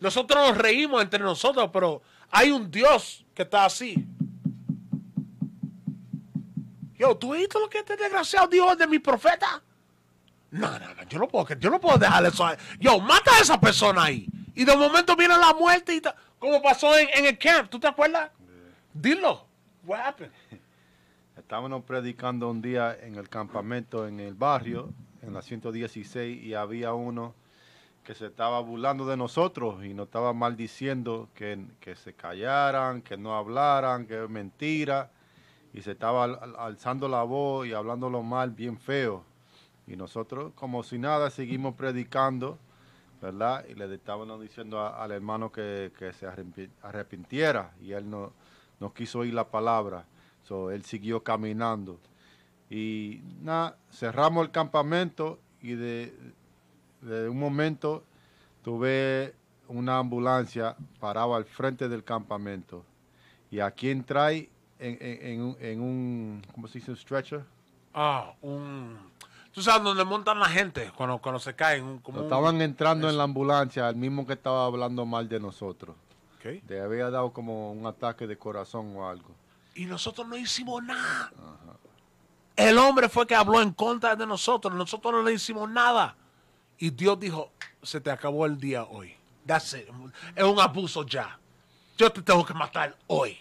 S3: Nosotros nos reímos entre nosotros, pero hay un Dios que está así. Yo, ¿tú viste lo que este desgraciado dijo de mi profeta? No, no, no, yo no puedo, yo no puedo dejar eso Yo, mata a esa persona ahí. Y de momento viene la muerte y como pasó en, el camp, ¿tú te acuerdas? Eh.
S1: Dilo. What happened? Estábamos predicando un día en el campamento en el barrio, en la 116, y había uno que se estaba burlando de nosotros y nos estaba maldiciendo que, que se callaran, que no hablaran, que es mentira. Y se estaba alzando la voz y hablándolo mal, bien feo. Y nosotros, como si nada, seguimos predicando, ¿verdad? Y le estábamos diciendo al hermano que, se arrepintiera. Y él no, no quiso oír la palabra. So, él siguió caminando. Y nada, cerramos el campamento y de, un momento tuve una ambulancia parada al frente del campamento. Y aquí entra en, un, en un, ¿cómo se dice? Un stretcher.
S3: Ah, un tú sabes, donde montan la gente cuando, cuando se caen. estaban
S1: entrando en la ambulancia, el mismo que estaba hablando mal de nosotros. Le había dado como un ataque de corazón o algo.
S3: Y nosotros no hicimos nada.
S1: El hombre fue que habló
S3: en contra de nosotros. Nosotros no le hicimos nada. Y Dios dijo, se te acabó el día hoy. Es un abuso ya. Yo te tengo que matar hoy.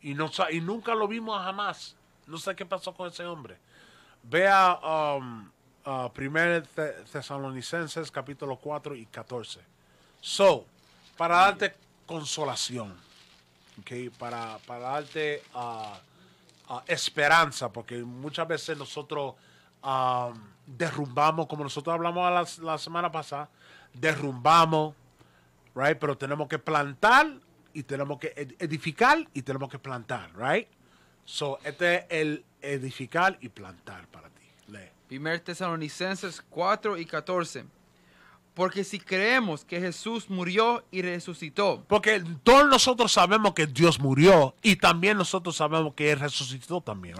S3: y nunca lo vimos jamás. No sé qué pasó con ese hombre. Vea 1 um, uh, Tesalonicenses capítulo 4 y 14. So, para darte consolación, okay, para, darte uh, uh, esperanza, porque muchas veces nosotros um, derrumbamos, como nosotros hablamos la, la, semana pasada, derrumbamos, right? Pero tenemos que plantar y tenemos que edificar y tenemos que plantar, right? So, este es el edificar y plantar para
S2: ti. Lee. 1 Tesalonicenses 4 y 14. Porque si creemos
S3: que Jesús murió y resucitó. Porque todos nosotros sabemos que Dios murió y también nosotros sabemos que Él resucitó también.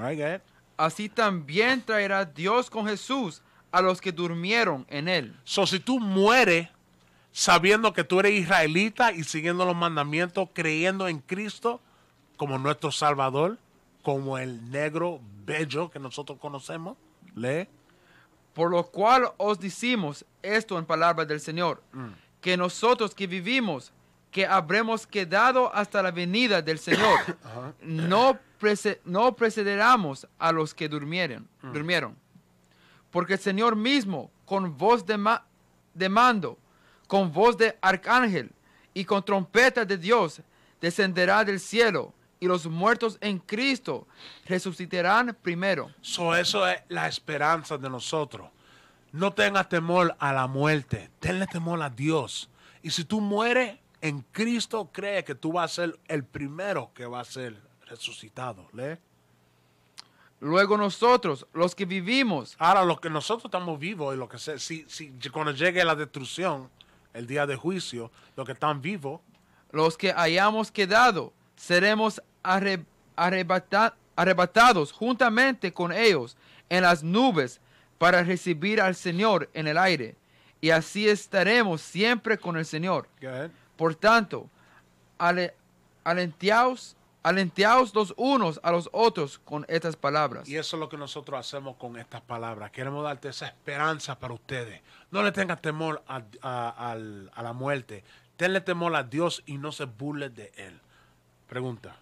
S3: Así también traerá Dios con Jesús a los que durmieron en Él. So, si tú mueres sabiendo que tú eres israelita y siguiendo los mandamientos, creyendo en Cristo como nuestro Salvador, como el negro bello que nosotros conocemos. Lee. Por lo cual os decimos esto en palabras del Señor, mm.
S2: que nosotros que vivimos, que habremos quedado hasta la venida del Señor, no, no precederamos a los que durmieron, mm. durmieron. Porque el Señor mismo, con voz de, de mando, con voz de arcángel y con trompeta de Dios, descenderá del cielo
S3: y los muertos en Cristo resucitarán primero. eso es la esperanza de nosotros. No tengas temor a la muerte, tenle temor a Dios. Y si tú mueres en Cristo, cree que tú vas a ser el primero que va a ser resucitado. ¿le? Luego nosotros, los que vivimos. Ahora, los que nosotros estamos vivos y lo que si, si, cuando llegue la destrucción, el día de juicio, los que están vivos. Los que hayamos quedado, seremos
S2: arrebatados juntamente con ellos en las nubes para recibir al Señor en el aire. Y así estaremos siempre con el Señor. Por tanto, ale, alentaos,
S3: los unos a los otros con estas palabras. Y eso es lo que nosotros hacemos con estas palabras. Queremos darte esa esperanza para ustedes. No le tengas temor a, la muerte. Tenle temor a Dios y no se burles de Él. Pregunta.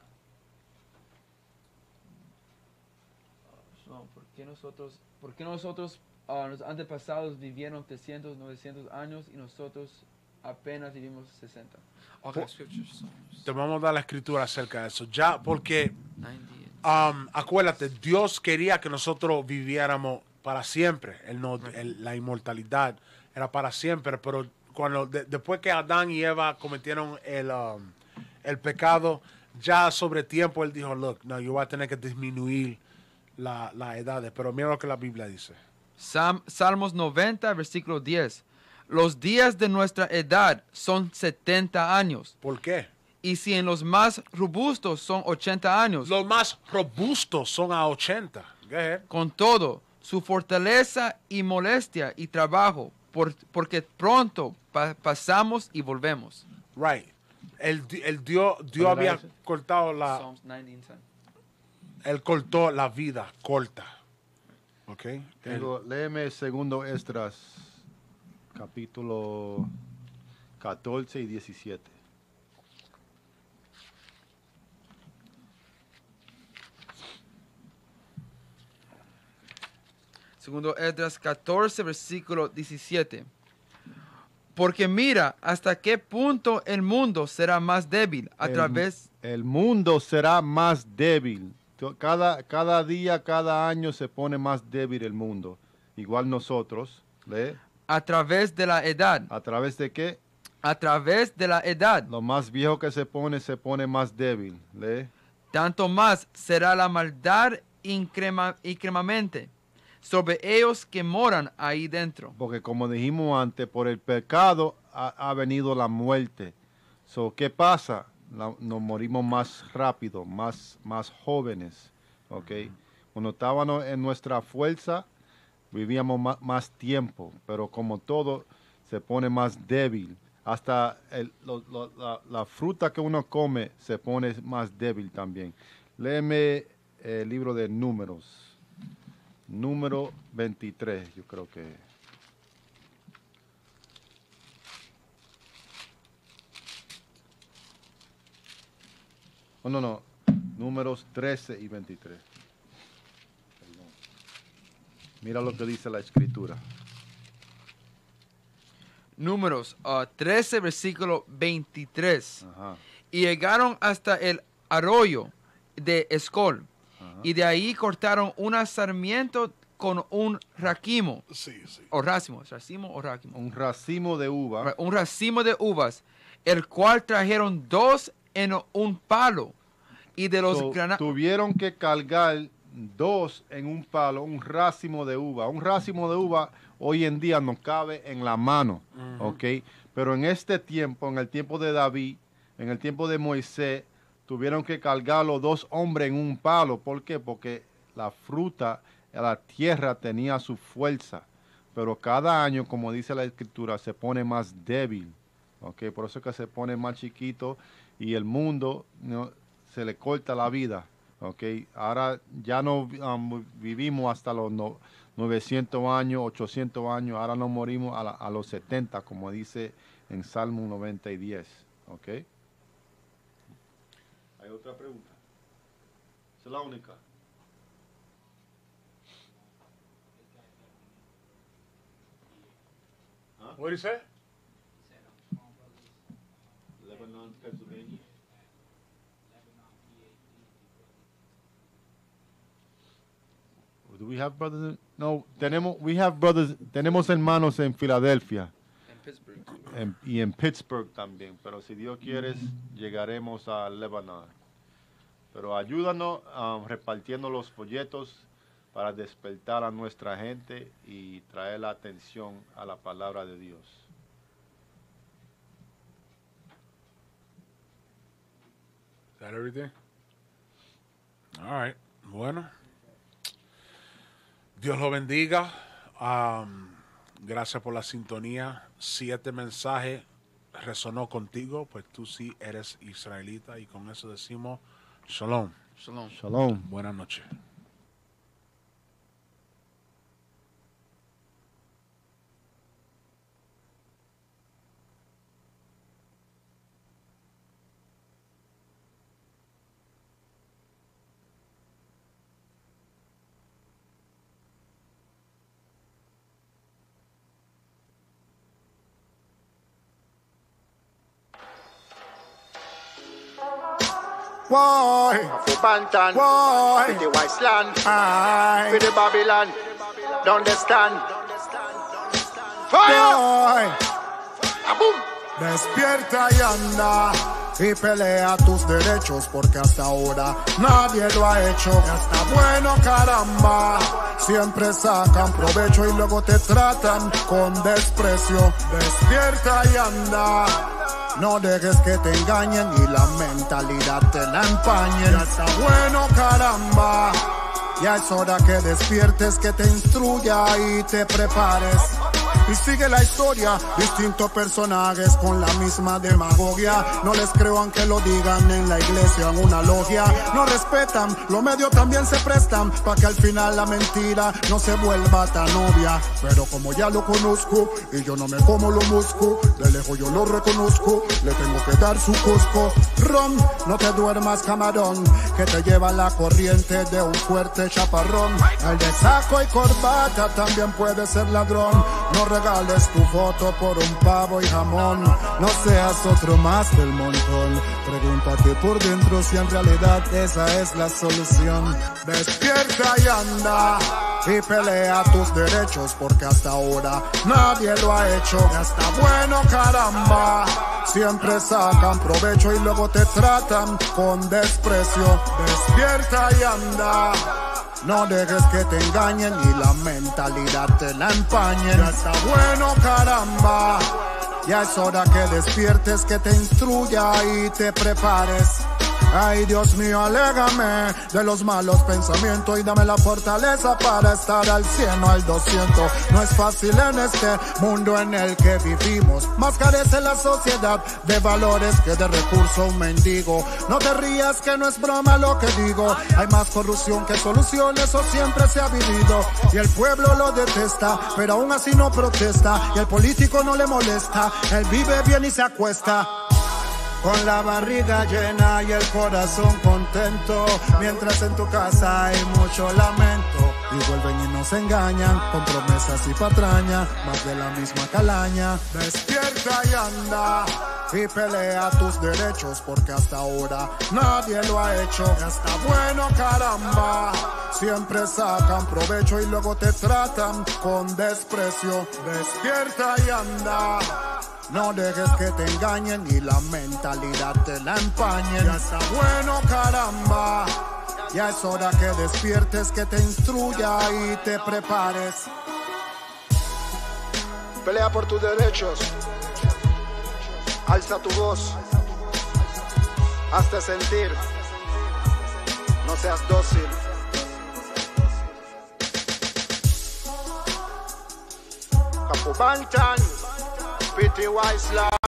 S2: nosotros, por qué nosotros, ah, los antepasados vivieron 300, 900 años y nosotros apenas vivimos 60?
S3: Te vamos a dar la escritura acerca de eso, ya, porque um, acuérdate, Dios quería que nosotros viviéramos para siempre, el la inmortalidad era para siempre, pero cuando después que Adán y Eva cometieron um, el, pecado, ya sobre tiempo él dijo, look, no, yo voy a tener que disminuir la edades, pero mira lo que la
S2: Biblia dice. Sam, Salmos 90, versículo 10. Los días de nuestra edad son 70 años. ¿Por qué? Y si en los más robustos son 80 años. Los más robustos son a 80. Con todo, su fortaleza y molestia y trabajo, porque pronto
S3: pasamos y volvemos. Right. El, Dios, Dios había
S2: cortado la...
S3: Él cortó la vida corta. ¿Ok?
S1: léeme segundo Estras. capítulo 14 y 17.
S2: Segundo Esdras 14, versículo 17. Porque mira
S1: hasta qué punto el mundo será más débil a través... El mundo será más débil cada, cada día, cada año se pone más débil el mundo. Igual nosotros. ¿le? A través de la edad. ¿A través de qué? A través de la edad. Lo más viejo que se pone, se pone más débil. ¿le?
S2: Tanto más será la maldad increma,
S1: sobre ellos que moran ahí dentro. Porque como dijimos antes, por el pecado ha, ha venido la muerte. So, ¿Qué pasa? nos morimos más rápido, más, más jóvenes, ¿ok? Cuando estábamos en nuestra fuerza, vivíamos más, tiempo, pero como todo, se pone más débil. Hasta la, fruta que uno come se pone más débil también. Léeme eh, el libro de números, número 23, yo creo que No, oh, no, no. Números 13 y 23. Mira lo que dice la escritura. Números
S2: 13, ah, versículo 23. Y llegaron hasta el arroyo de Escol. Y de ahí cortaron un sarmiento con un racimo. Sí, sí. O racimo, racimo o racimo. Un racimo de uvas. Un racimo de uvas, el cual trajeron dos en un palo.
S1: Y de los so, Tuvieron que cargar dos en un palo, un racimo de uva. Un racimo de uva hoy en día no cabe en la mano, Pero en este tiempo, en el tiempo de David, en el tiempo de Moisés, tuvieron que cargar los dos hombres en un palo. ¿Por Porque la fruta, la tierra tenía su fuerza. Pero cada año, como dice la escritura, se pone más débil. ¿ok? Por eso que se pone más chiquito y el mundo ¿no? se le corta la vida. Okay. Ahora ya no um, vivimos hasta los 900 años, 800 años, ahora no morimos a, los 70, como dice en Salmo 90 y 10. ¿Hay otra pregunta? Es la única. ¿Ah? dice? Pennsylvania. Do we have brothers? no, tenemos we have brothers, tenemos hermanos en Filadelfia. En Pittsburgh. y en Pittsburgh también, pero si Dios quiere llegaremos a Lebanon. Pero ayúdanos um, repartiendo los folletos para despertar a nuestra gente y traer la atención a la palabra de Dios.
S3: All right. Bueno. Dios lo bendiga. Um, gracias por la sintonía. Si este mensaje resonó contigo, pues tú sí eres israelita y con eso decimos shalom. Shalom. Shalom. Buenas noches.
S4: Despierta y anda y pelea tus derechos porque hasta ahora nadie lo ha hecho. Está bueno caramba, siempre sacan provecho y luego te tratan con desprecio. Despierta y anda no dejes que te engañen y la mentalidad te la empañe. Ya está bueno, caramba. Ya es hora que despiertes, que te instruya y te prepares y sigue la historia. Distintos personajes con la misma demagogia. No les creo aunque lo digan en la iglesia, en una logia. No respetan, los medios también se prestan para que al final la mentira no se vuelva tan obvia. Pero como ya lo conozco y yo no me como lo musco, de lejos yo lo reconozco, le tengo que dar su cusco. Ron, no te duermas camarón, que te lleva la corriente de un fuerte chaparrón. El de saco y corbata también puede ser ladrón. No regales tu foto por un pavo y jamón. No seas otro más del montón. Pregúntate por dentro si en realidad esa es la solución. Despierta y anda y pelea tus derechos porque hasta ahora nadie lo ha hecho. Está bueno, caramba. Siempre sacan provecho y luego te tratan con desprecio. Despierta y anda. No dejes que te engañen y la mentalidad te la empañen. Ya está bueno, caramba. Ya es hora que despiertes, que te instruya y te prepares Ay Dios mío, alégame de los malos pensamientos y dame la fortaleza para estar al cien o al 200. No es fácil en este mundo en el que vivimos, más carece la sociedad de valores que de recursos un mendigo. No te rías que no es broma lo que digo, hay más corrupción que solución, eso siempre se ha vivido. Y el pueblo lo detesta, pero aún así no protesta, y el político no le molesta, él vive bien y se acuesta con la barriga llena y el corazón contento, mientras en tu casa hay mucho lamento y vuelven y nos engañan con promesas y patraña, más de la misma calaña. Despierta y anda y pelea tus derechos porque hasta ahora nadie lo ha hecho. Está bueno, caramba. Siempre sacan provecho y luego te tratan con desprecio. Despierta y anda. No dejes que te engañen y la mentalidad te la empañen. Ya está bueno, caramba. Ya es hora que despiertes, que te instruya y te prepares. Pelea por tus derechos. Alza tu voz. Hazte sentir. No seas dócil. Kapubantan, PTY